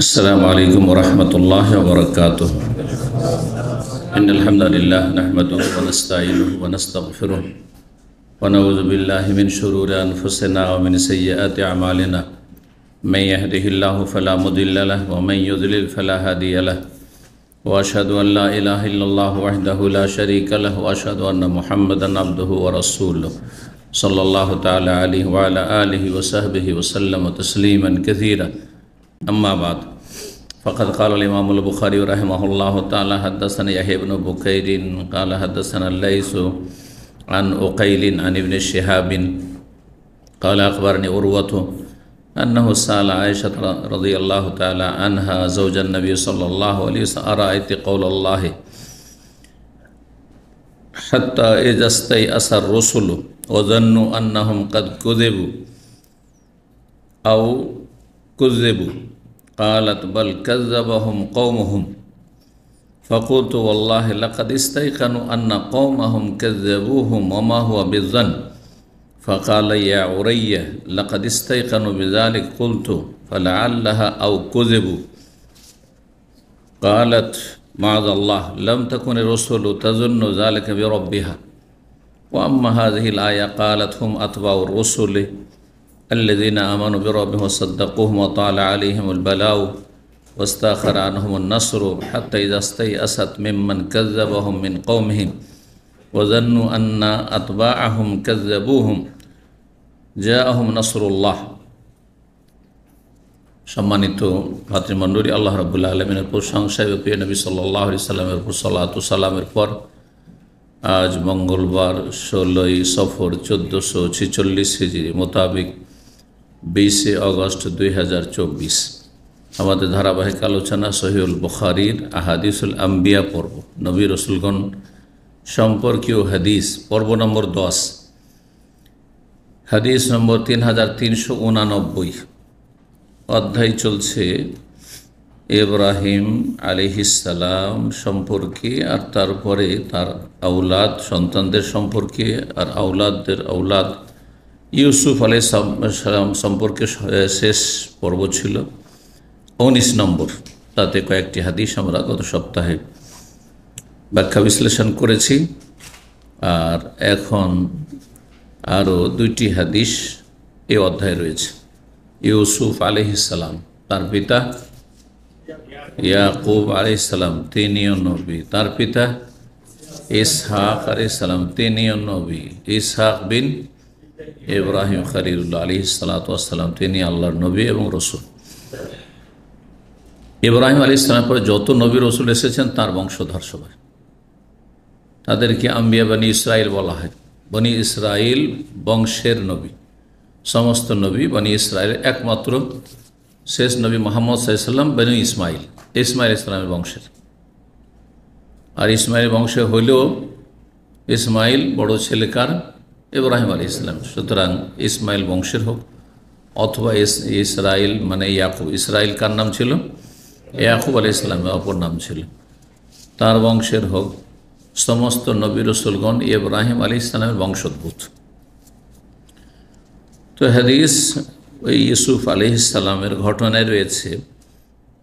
السلام علیکم ورحمت اللہ وبرکاتہ ان الحمدللہ نحمد ونستائیلہ ونستغفرہ ونعوذ باللہ من شرور انفسنا ومن سیئیات عمالنا من یهده اللہ فلا مدل لہ ومن یذلل فلا حدی لہ واشہد ان لا الہ الا اللہ وحدہ لا شریک لہ واشہد ان محمد عبدہ ورسولہ صلی اللہ تعالی علیہ وعلا آلہ وصحبہ وسلم تسلیما کثیرا أما بعد فقد قال الإمام البخاري رحمه الله تعالى حدثنا يحيى بن بكير قال حدثنا ليس عن أقيل عن ابن شهاب قال أخبرني أروة أنه سأل عائشة رضي الله تعالى عنها زوج النبي صلى الله عليه وسلم أرأيت قول الله حتى إذا استيأس الرسل وظنوا أنهم قد كذبوا أو كذبوا قالت بل كذبهم قومهم فقلت والله لقد استيقنوا أن قومهم كذبوهم وما هو بالظن فقال يا عري لقد استيقنوا بذلك قلت فلعلها أو كذبوا قالت معاذ الله لم تكن الرسل تظن ذلك بربها وأما هذه الآية قالت هم أتباع الرسل الذين آمنوا بربهم وصدقوهم وطال عليهم البلاو واستاخر عنهم النصر حتى إذا استيأست ممن كذبهم من قومهم وظنوا أن أتباعهم كذبوهم جاءهم نصر الله সম্মানিত ভাতৃমণ্ডলী আল্লাহ রবুল্লা আলমিনের প্রশংসা এবং প্রিয় নবী সাল্লাহ সাল্লামের সাল্লা সাল্লামের পর আজ মঙ্গলবার ষোলোই সফর চোদ্দোশো ছেচল্লিশ হিজির মোতাবেক বিশে অগস্ট দুই আমাদের ধারাবাহিক আলোচনা সহিউল বখারির আহাদিসুল আম্বিয়া পর্ব নবী রসুলগণ সম্পর্কীয় হাদিস পর্ব নম্বর দশ হাদিস নম্বর তিন হাজার তিনশো উনানব্বই অধ্যায় চলছে ইব্রাহিম আলিহিসাল্লাম সম্পর্কে আর তারপরে তার আউলাদ সন্তানদের সম্পর্কে আর আউলাদদের আউলাদ ইউসুফ আলাইসালাম সম্পর্কে শেষ পর্ব ছিল উনিশ নম্বর তাতে কয়েকটি হাদিস আমরা গত সপ্তাহে ব্যাখ্যা বিশ্লেষণ করেছি আর এখন আরও দুইটি হাদিস এ অধ্যায় রয়েছে ইউসুফ ইসালাম তার পিতা ইয়াকুব ইসালাম তিনিও নবী তার পিতা ইসহাক আলহিসাল্লাম তিনিও নবী ইসহাক বিন ইব্রাহিম খালিদুল্লাহ আলী সালাতাম তিনি আল্লাহর নবী এবং রসুল ইব্রাহিম আলী ইসলামের পরে যত নবী রসুল এসেছেন তার বংশধর সবাই তাদেরকে আম্বিয়া বনি ইসরায়েল বলা হয় বনি ইসরায়েল বংশের নবী সমস্ত নবী বনি ইসরায়েলের একমাত্র শেষ নবী মোহাম্মদ সাইসাল্লাম বনি ইসমাইল ইসমাইল ইসলামের বংশের আর ইসমাইল বংশে হইলেও ইসমাইল বড় ছেলেকার ইব্রাহিম আলী ইসলাম সুতরাং ইসমাইল বংশের হোক অথবা ইসরায়েল মানে ইয়াকুব ইসরায়েল কার নাম ছিল ইয়াকুব আলী ইসলামের অপর নাম ছিল তার বংশের হোক সমস্ত নবী রসুলগণ ইব্রাহিম আলী ইসলামের বংশোদ্ভূত তো হাদিস ওই ইউসুফ আলি ইসলামের ঘটনায় রয়েছে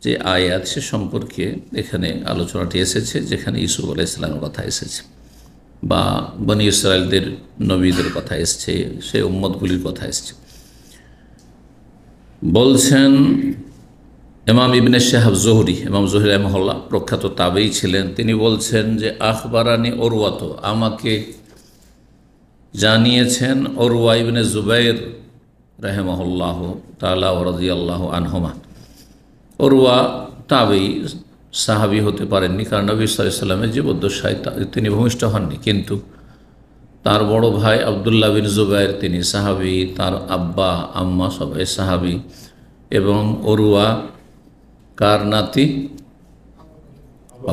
যে আয়াত সে সম্পর্কে এখানে আলোচনাটি এসেছে যেখানে ইউসুফ আলি ইসলামের কথা এসেছে বা বনি ইসরায়েলদের নবীদের কথা এসছে সে উম্মতগুলির কথা এসছে বলছেন এমাম ইবনে শাহাব জোহরি এমাম জহির রহমহল্লা প্রখ্যাত তাবেই ছিলেন তিনি বলছেন যে আখবরানি অরুয়াত আমাকে জানিয়েছেন অরুয়া ইবনে জুবাইর রহেমহল্লাহ তালা রাজি আল্লাহ আনহমা অরুয়া তাবেই সাহাবি হতে পারেননি কারণ নবী সাল্লামের জীবদ্দশায় তিনি ভূমিষ্ঠ হননি কিন্তু তার বড় ভাই আবদুল্লাহ বিন জুবাইর তিনি সাহাবি তার আব্বা আম্মা সবাই সাহাবি এবং অরুয়া কার নাতি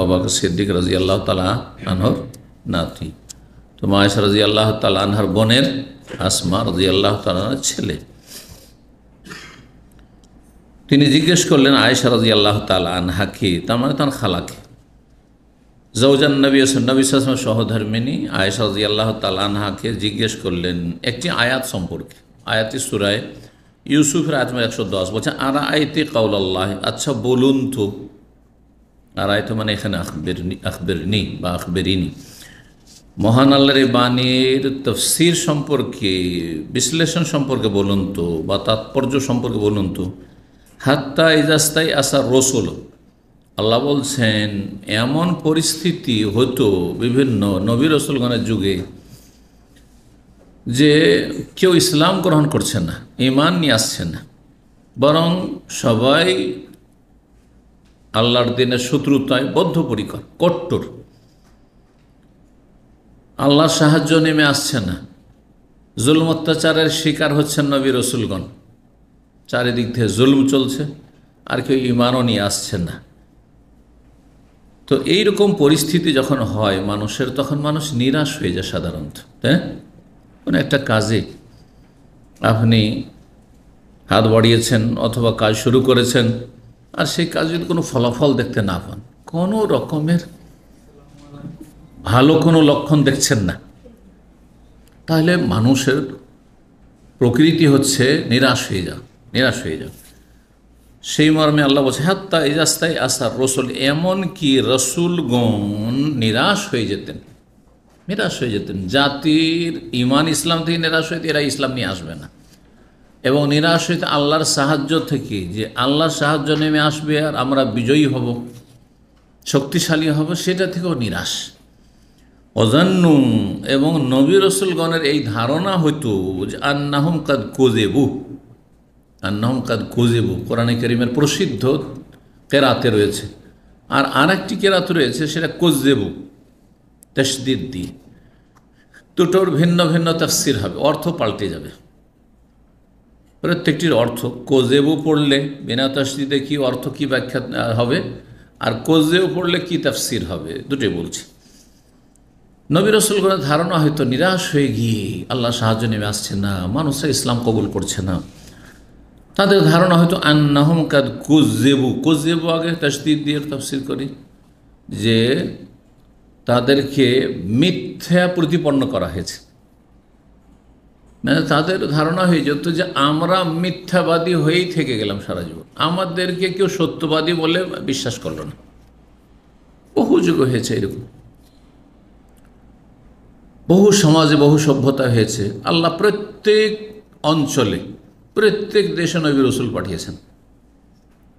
অবাক সিদ্দিক রাজি আল্লাহ তালা আনহর নাতি তো মায়েশ রাজি আল্লাহ তালা আনহার বোনের আসমা রাজি আল্লাহ তালা ছেলে তিনি জিজ্ঞেস করলেন আয়েশা রাজি আল্লাহ তাল আনহাকে তার মানে তার খালাকে জৌজান নবী নবী সাসম সহধর্মিনী আয়েশা রাজি আল্লাহ তাল আনহাকে জিজ্ঞেস করলেন একটি আয়াত সম্পর্কে আয়াতি সুরায় ইউসুফের আয়তমের একশো দশ বলছে আয়তি কাউল আল্লাহ আচ্ছা বলুন তো আর আয়তো মানে এখানে আখবের আখবেরনি বা আখবেরিনি মহান আল্লাহর বাণীর তফসির সম্পর্কে বিশ্লেষণ সম্পর্কে বলুন তো বা তাৎপর্য সম্পর্কে বলুন তো হাত্তা ইজাস্তাই আসা রসুল আল্লাহ বলছেন এমন পরিস্থিতি হতো বিভিন্ন নবী রসুলগণের যুগে যে কেউ ইসলাম গ্রহণ করছে না ইমান নিয়ে আসছে না বরং সবাই আল্লাহর দিনের শত্রুতায় বদ্ধপরিকর কট্টর আল্লাহ সাহায্য নেমে আসছে না জুল অত্যাচারের শিকার হচ্ছেন নবী রসুলগণ চারিদিক থেকে জুলুম চলছে আর কেউ ইমানও নিয়ে আসছে না তো এই রকম পরিস্থিতি যখন হয় মানুষের তখন মানুষ নিরাশ হয়ে যায় সাধারণত হ্যাঁ কোনো একটা কাজে আপনি হাত বাড়িয়েছেন অথবা কাজ শুরু করেছেন আর সেই কাজ যদি কোনো ফলাফল দেখতে না পান কোনো রকমের ভালো কোনো লক্ষণ দেখছেন না তাহলে মানুষের প্রকৃতি হচ্ছে নিরাশ হয়ে যাওয়া নিরাশ হয়ে যাও সেই মর্মে আল্লাহ বলছে হাত্তা ইজাস্তাই আসার রসুল এমন কি রসুলগণ নিরাশ হয়ে যেতেন নিরাশ হয়ে যেতেন জাতির ইমান ইসলাম থেকে নিরাশ হইতে এরা ইসলাম নিয়ে আসবে না এবং নিরাশ হইতে আল্লাহর সাহায্য থেকে যে আল্লাহর সাহায্য নেমে আসবে আর আমরা বিজয়ী হব শক্তিশালী হব সেটা থেকেও নিরাশ অজান্নু এবং নবী রসুলগণের এই ধারণা হইতো যে আন্নাহম কাদ কোজেবু আন্নহমকাদ কোজেবু কোরআনে করিমের প্রসিদ্ধ কেরাতে রয়েছে আর আর একটি কেরাত রয়েছে সেটা কোজেবু তসদিদ দি দুটোর ভিন্ন ভিন্ন তাফসির হবে অর্থ পাল্টে যাবে প্রত্যেকটির অর্থ কোজেবু পড়লে বিনা তসদিদে কি অর্থ কি ব্যাখ্যা হবে আর কোজেব পড়লে কি তাফসির হবে দুটোই বলছি নবী রসুলগণের ধারণা হয়তো নিরাশ হয়ে গিয়ে আল্লাহ সাহায্য নেমে আসছে না মানুষরা ইসলাম কবুল করছে না তাদের ধারণা হয়তো আন্নাহম কাদ কোজেবু কুজেবু আগে তসদিদ দিয়ে তফসিল করি যে তাদেরকে মিথ্যা প্রতিপন্ন করা হয়েছে মানে তাদের ধারণা হয়ে যেত যে আমরা মিথ্যাবাদী হয়েই থেকে গেলাম সারা জীবন আমাদেরকে কেউ সত্যবাদী বলে বিশ্বাস করলো না বহু যুগ হয়েছে এরকম বহু সমাজে বহু সভ্যতা হয়েছে আল্লাহ প্রত্যেক অঞ্চলে প্রত্যেক দেশে নবী রসুল পাঠিয়েছেন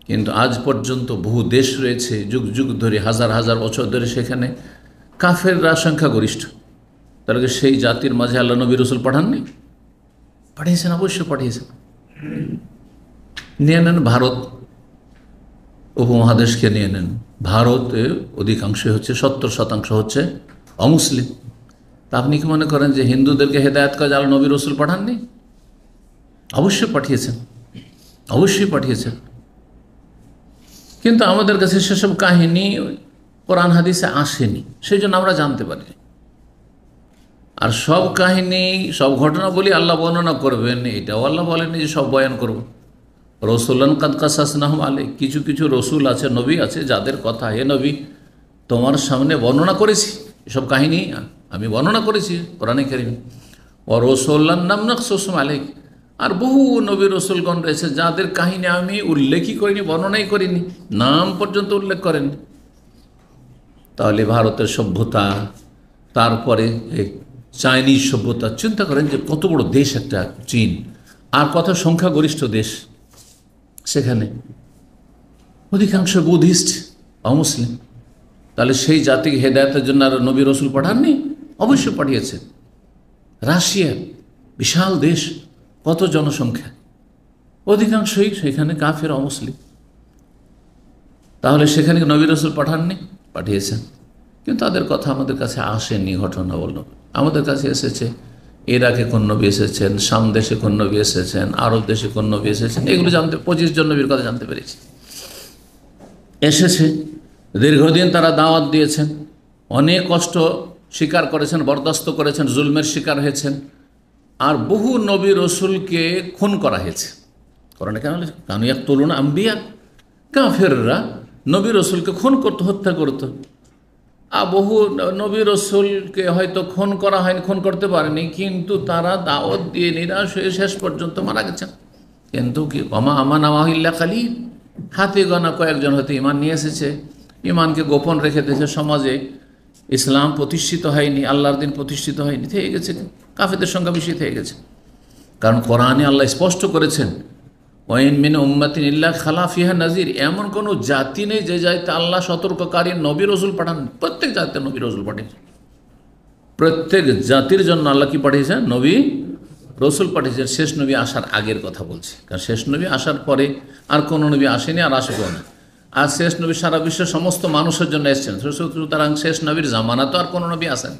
কিন্তু আজ পর্যন্ত বহু দেশ রয়েছে যুগ যুগ ধরে হাজার হাজার বছর ধরে সেখানে কাফেররা সংখ্যাগরিষ্ঠ তাহলে সেই জাতির মাঝে আল্লাহ নবী রসুল পাঠাননি পাঠিয়েছেন অবশ্যই পাঠিয়েছেন নিয়ে নেন ভারত উপমহাদেশকে নিয়ে নেন ভারতে অধিকাংশ হচ্ছে সত্তর শতাংশ হচ্ছে অমুসলিম তা আপনি কি মনে করেন যে হিন্দুদেরকে হেদায়ত কাজ আল্লাহ নবী রসুল পাঠাননি অবশ্যই পাঠিয়েছেন অবশ্যই পাঠিয়েছেন কিন্তু আমাদের কাছে সেসব কাহিনী কোরআন হাদিসে আসেনি সেই জন্য আমরা জানতে পারি আর সব কাহিনী সব ঘটনা বলি আল্লাহ বর্ণনা করবেন এটাও আল্লাহ বলেনি যে সব বয়ান করব রসুল্লান কাদকাসাসনাহম আলী কিছু কিছু রসুল আছে নবী আছে যাদের কথা হে নবী তোমার সামনে বর্ণনা করেছি এসব কাহিনী আমি বর্ণনা করেছি কোরআনে কেরিম ও রসোল্লার নাম নাকসুসম আলেক আর বহু নবী রসুলগণ রয়েছে যাদের কাহিনী আমি উল্লেখই করিনি বর্ণনাই করিনি নাম পর্যন্ত উল্লেখ করেন তাহলে ভারতের সভ্যতা তারপরে চাইনিজ সভ্যতা চিন্তা করেন যে কত বড় দেশ একটা চীন আর কত সংখ্যাগরিষ্ঠ দেশ সেখানে অধিকাংশ বুদ্ধিস্ট অমুসলিম তাহলে সেই জাতিকে হেদায়তের জন্য আর নবী রসুল পাঠাননি অবশ্যই পাঠিয়েছেন রাশিয়া বিশাল দেশ কত জনসংখ্যা অধিকাংশই সেখানে কাফের অমুসলিম তাহলে সেখানে নবী রসুল পাঠাননি পাঠিয়েছেন কিন্তু তাদের কথা আমাদের কাছে আসেনি ঘটনা বলল আমাদের কাছে এসেছে ইরাকে কোন নবী এসেছেন সামদেশে দেশে কোন নবী এসেছেন আরব দেশে কোন নবী এসেছেন এগুলো জানতে পঁচিশ জন নবীর কথা জানতে পেরেছি এসেছে দীর্ঘদিন তারা দাওয়াত দিয়েছেন অনেক কষ্ট স্বীকার করেছেন বরদাস্ত করেছেন জুলমের শিকার হয়েছেন আর বহু নবী রসুলকে খুন করা হয়েছে কোরআনে কেন এক তুলুন আম্বিয়া কাফেররা নবী রসুলকে খুন করতো হত্যা করতো আর বহু নবী রসুলকে হয়তো খুন করা হয়নি খুন করতে পারেনি কিন্তু তারা দাওয়াত দিয়ে নিরাশ হয়ে শেষ পর্যন্ত মারা গেছেন কিন্তু কি অমা আমান আমাহিল্লা খালি হাতে গনা কয়েকজন হয়তো ইমান নিয়ে এসেছে ইমানকে গোপন রেখে দিয়েছে সমাজে ইসলাম প্রতিষ্ঠিত হয়নি আল্লাহর দিন প্রতিষ্ঠিত হয়নি থেকে গেছে কাফেদের সংখ্যা বেশি হয়ে গেছে কারণ কোরআনে আল্লাহ স্পষ্ট করেছেন ওয়েন মিন উম্মাতিন ইল্লা খালাফিহা নাজির এমন কোনো জাতি নেই যে যাইতে আল্লাহ সতর্ককারী নবী রসুল পাঠান প্রত্যেক জাতিতে নবী রসুল পাঠিয়েছেন প্রত্যেক জাতির জন্য আল্লাহ কি পাঠিয়েছেন নবী রসুল পাঠিয়েছেন শেষ নবী আসার আগের কথা বলছে কারণ শেষ নবী আসার পরে আর কোনো নবী আসেনি আর আসবেও না আর শেষ নবী সারা বিশ্বের সমস্ত মানুষের জন্য এসছেন সুতরাং শেষ নবীর জামানা তো আর কোনো নবী আসেন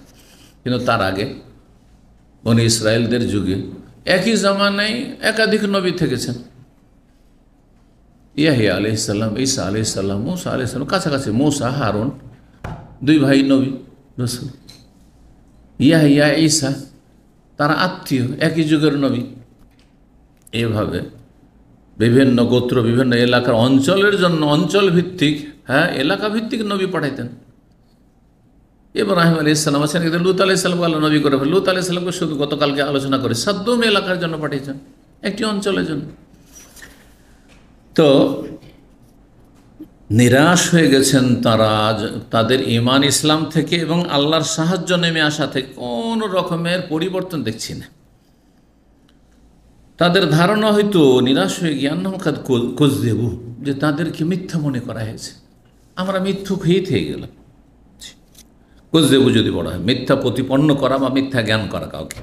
কিন্তু তার আগে বনি ইসরায়েলদের যুগে একই জামানায় একাধিক নবী থেকেছেন ইয়াহিয়া আলি ইসাল্লাম ঈসা আলি ইসাল্লাম মৌসা আলি কাছাকাছি মৌসা হারুন দুই ভাই নবী রসুল ইয়াহিয়া ঈসা তারা আত্মীয় একই যুগের নবী এভাবে বিভিন্ন গোত্র বিভিন্ন এলাকার অঞ্চলের জন্য অঞ্চল ভিত্তিক হ্যাঁ এলাকা ভিত্তিক নবী পাঠাইতেন ইব্রাহিম আলী ইসলাম আছেন কিন্তু লুত আলি সাল্লাম আল্লাহ নবী করে লুত আলি সাল্লামকে শুধু গতকালকে আলোচনা করে সাদ্দম এলাকার জন্য পাঠিয়েছেন একটি অঞ্চলের জন্য তো নিরাশ হয়ে গেছেন তারা তাদের ইমান ইসলাম থেকে এবং আল্লাহর সাহায্য নেমে আসা থেকে কোনো রকমের পরিবর্তন দেখছি না তাদের ধারণা হয়তো নিরাশ হয়ে গিয়ে আন্নকাদ কোচ দেব যে তাদেরকে মিথ্যা মনে করা হয়েছে আমরা মিথ্যুক হয়েই থেকে গেলাম দেবু যদি বড় হয় মিথ্যা প্রতিপন্ন করা বা মিথ্যা জ্ঞান করা কাউকে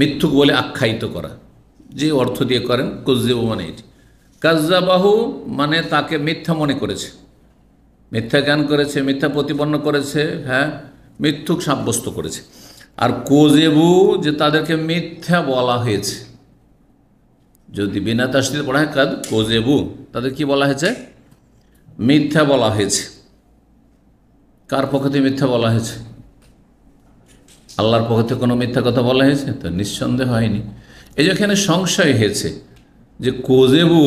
মিথ্যুক বলে আখ্যায়িত করা যে অর্থ দিয়ে করেন দেবু মানে এটি কাজাবাহু মানে তাকে মিথ্যা মনে করেছে মিথ্যা জ্ঞান করেছে মিথ্যা প্রতিপন্ন করেছে হ্যাঁ মিথ্যুক সাব্যস্ত করেছে আর কোজেবু যে তাদেরকে মিথ্যা বলা হয়েছে যদি বিনা তাস্তিতে পড়া হয় কাজ কোজেবু তাদের কি বলা হয়েছে মিথ্যা বলা হয়েছে কার পক্ষে মিথ্যা বলা হয়েছে আল্লাহর পক্ষে কোনো মিথ্যা কথা বলা হয়েছে তো নিঃসন্দেহ হয়নি এই যেখানে সংশয় হয়েছে যে কোজেবু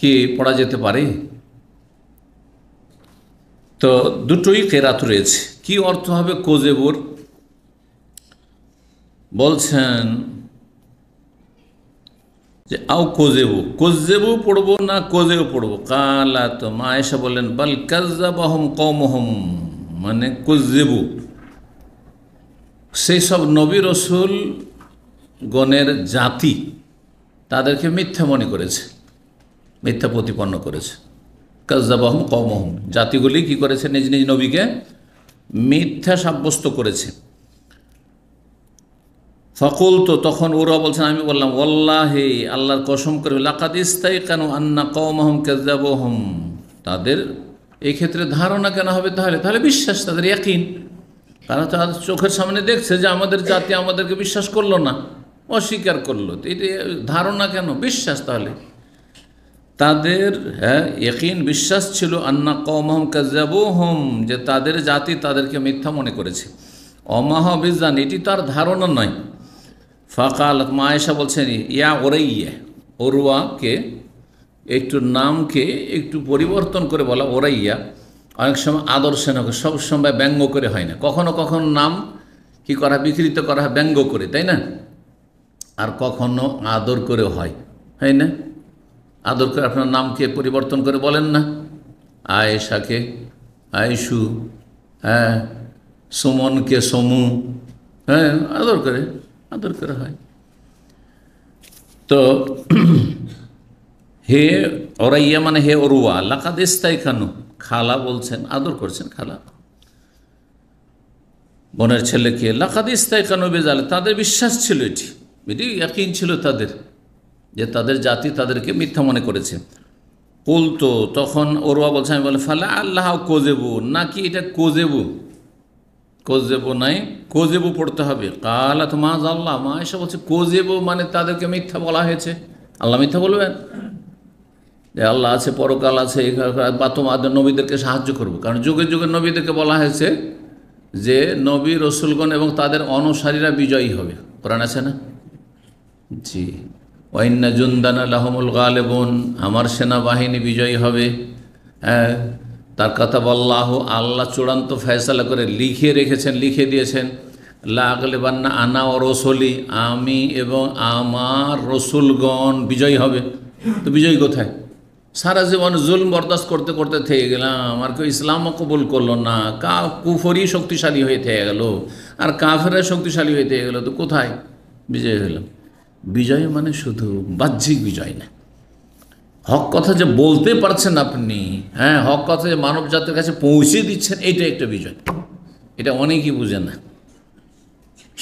কি পড়া যেতে পারে তো দুটোই কেরাত রয়েছে কি অর্থ হবে কোজেবুর বলছেন যে আও কোজেবু কোজেবু পড়বো না কোজেবু পড়বো কালা তো মা এসা বললেন বাল কাজাবাহম কমহম মানে কোজেবু সেই সব নবী রসুল গণের জাতি তাদেরকে মিথ্যা মনে করেছে মিথ্যা প্রতিপন্ন করেছে কাজাবাহম কমহম জাতিগুলি কি করেছে নিজ নিজ নবীকে মিথ্যা সাব্যস্ত করেছে ফকুল তো তখন ওরা বলছেন আমি বললাম ওল্লাহে আল্লাহর কসম করে লাকাত ইস্তাই কেন আন্না কৌমহম কেজাবহম তাদের এক্ষেত্রে ক্ষেত্রে ধারণা কেন হবে তাহলে তাহলে বিশ্বাস তাদের একই তারা তার চোখের সামনে দেখছে যে আমাদের জাতি আমাদেরকে বিশ্বাস করলো না অস্বীকার করলো এটা ধারণা কেন বিশ্বাস তাহলে তাদের হ্যাঁ একইন বিশ্বাস ছিল আন্না কৌমহম কাজাবু হম যে তাদের জাতি তাদেরকে মিথ্যা মনে করেছে অমাহ বিজ্ঞান এটি তার ধারণা নয় ফাঁকাল মায়েশা বলছেন ইয়া ওরাইয়া ওরুয়াকে একটু নামকে একটু পরিবর্তন করে বলা ওরাইয়া অনেক সময় আদর্শ নক সব সময় ব্যঙ্গ করে হয় না কখনো কখনো নাম কি করা বিকৃত করা হয় ব্যঙ্গ করে তাই না আর কখনো আদর করে হয় হয় না আদর করে আপনার নামকে পরিবর্তন করে বলেন না আয়েশাকে আয়েশু হ্যাঁ সুমনকে সমু হ্যাঁ আদর করে আদর করা হয় তো হে অরাইয়া মানে হে অরুয়া দেশ তাই খানু খালা বলছেন আদর করছেন খালা বোনের ছেলেকে দেশ তাই খানু বেজালে তাদের বিশ্বাস ছিল এটি এটি ইয়াকিন ছিল তাদের যে তাদের জাতি তাদেরকে মিথ্যা মনে করেছে কুলতো তখন অরুয়া বলছে আমি বলে ফালা আল্লাহ কোজেবু নাকি এটা কোজেবু কোজেবো নাই কোজেবো পড়তে হবে কালাত মাজ আল্লাহ মা এসে বলছে কোজেবো মানে তাদেরকে মিথ্যা বলা হয়েছে আল্লাহ মিথ্যা বলবেন যে আল্লাহ আছে পরকাল আছে বা তোমাদের নবীদেরকে সাহায্য করবো কারণ যুগে যুগে নবীদেরকে বলা হয়েছে যে নবী রসুলগণ এবং তাদের অনুসারীরা বিজয়ী হবে কোরআন আছে না জি ওয়াইন্না জুন্দান লাহমুল গালেবন আমার সেনাবাহিনী বিজয়ী হবে হ্যাঁ তার কথা বল্লাহ আল্লাহ চূড়ান্ত ফেসলা করে লিখে রেখেছেন লিখে দিয়েছেন লাগলেবান্না আনা ও রসলি আমি এবং আমার রসুলগণ বিজয়ী হবে তো বিজয়ী কোথায় সারা জীবন জুল বরদাস্ত করতে করতে থেকে গেলাম আর কেউ ইসলামও কবুল করলো না কা কুফরি শক্তিশালী হয়ে থেকে গেল আর কাফেরা শক্তিশালী হয়ে থেকে গেলো তো কোথায় বিজয় হলো বিজয় মানে শুধু বাহ্যিক বিজয় না হক কথা যে বলতে পারছেন আপনি হ্যাঁ হক কথা যে মানব জাতির কাছে পৌঁছে দিচ্ছেন এটা একটা বিজয় এটা অনেকেই বুঝে না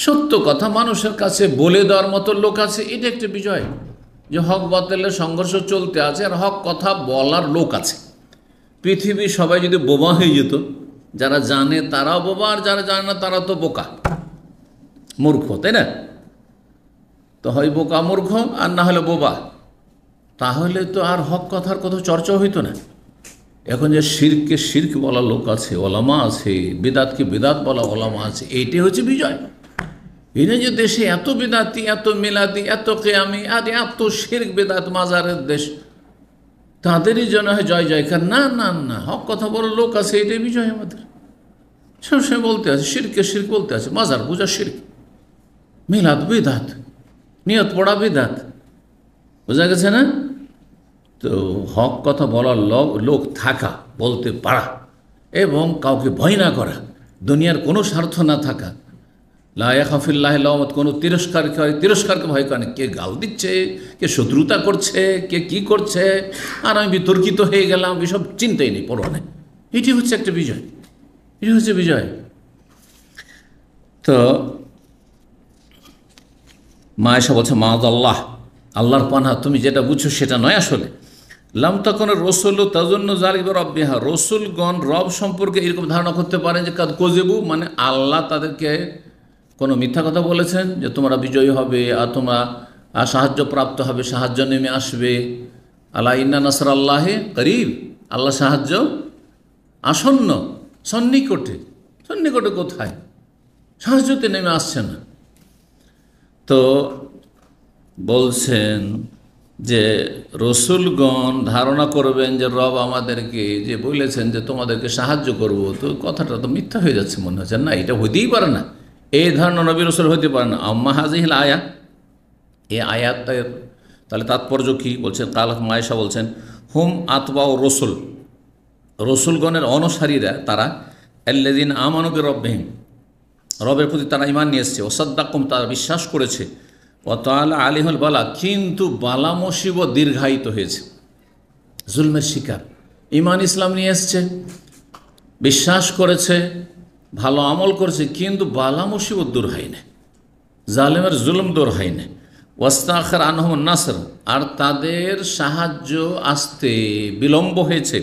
সত্য কথা মানুষের কাছে বলে দেওয়ার মতো লোক আছে এটা একটা বিজয় যে হক বাতিলের সংঘর্ষ চলতে আছে আর হক কথা বলার লোক আছে পৃথিবী সবাই যদি বোবা হয়ে যেত যারা জানে তারাও বোবা আর যারা জানে না তারা তো বোকা মূর্খ তাই না তো হয় বোকা মূর্খ আর না হলে বোবা তাহলে তো আর হক কথার কথা চর্চা হইতো না এখন যে শিরকে শির্ক বলা লোক আছে ওলামা আছে বেদাতকে বেদাত বলা ওলামা আছে এইটাই হচ্ছে বিজয় এই যে দেশে এত বেদাতি এত মেলাতি এত কেয়ামি আর এত শির্ক বেদাত মাজারের দেশ তাদেরই জন্য হয় জয় জয়কার না না না হক কথা বড় লোক আছে এটাই বিজয় আমাদের সে বলতে আছে শিরকে শির্ক বলতে আছে মাজার পূজা শির্ক মেলাত বেদাত নিয়ত পড়া বেদাত বোঝা গেছে না তো হক কথা বলার লোক থাকা বলতে পারা এবং কাউকে ভয় না করা দুনিয়ার কোনো স্বার্থ না থাকা লায়া হাফিল্লাহ লহমত কোনো তিরস্কার তিরস্কারকে ভয় করে কে গাল দিচ্ছে কে শত্রুতা করছে কে কি করছে আর আমি বিতর্কিত হয়ে গেলাম এসব চিন্তাই নেই পড়ো নেই এটি হচ্ছে একটা বিজয় এটি হচ্ছে বিজয় তো মা এসা বলছে মা আল্লাহ আল্লাহর পানা তুমি যেটা বুঝছো সেটা নয় আসলে লামতাকনের রসুল তাজন্য রব রব্বিহা রসুলগণ রব সম্পর্কে এরকম ধারণা করতে পারেন যে কাদ কোজেবু মানে আল্লাহ তাদেরকে কোনো মিথ্যা কথা বলেছেন যে তোমরা বিজয়ী হবে আর তোমরা সাহায্য প্রাপ্ত হবে সাহায্য নেমে আসবে আল্লাহ ইন্না নাসর আল্লাহে করিব আল্লাহ সাহায্য আসন্ন সন্নিকটে সন্নিকটে কোথায় সাহায্যতে নেমে আসছে না তো বলছেন যে রসুলগণ ধারণা করবেন যে রব আমাদেরকে যে বলেছেন যে তোমাদেরকে সাহায্য করব তো কথাটা তো মিথ্যা হয়ে যাচ্ছে মনে হচ্ছে না এটা হইতেই পারে না এই ধরনের নবী রসুল হইতে পারে না আম্মা হাজিহিল আয়াত এ আয়াতের তাহলে তাৎপর্য কী বলছেন কালাত মায়েশা বলছেন হুম আতবা ও রসুল রসুলগণের অনুসারীরা তারা এল্লেদিন আমানকে রব্যহীন রবের প্রতি তারা ইমান নিয়ে এসছে ওসাদ্দাকুম তারা বিশ্বাস করেছে অতালা আলিহুল বালা কিন্তু বালা মুসিব দীর্ঘায়িত হয়েছে জুলমের শিকার ইমান ইসলাম নিয়ে এসছে বিশ্বাস করেছে ভালো আমল করেছে কিন্তু বালা মুসিব দূর হয় না জালেমের জুলম দূর হয় না ওয়াস্তাখর আনহম নাসর আর তাদের সাহায্য আসতে বিলম্ব হয়েছে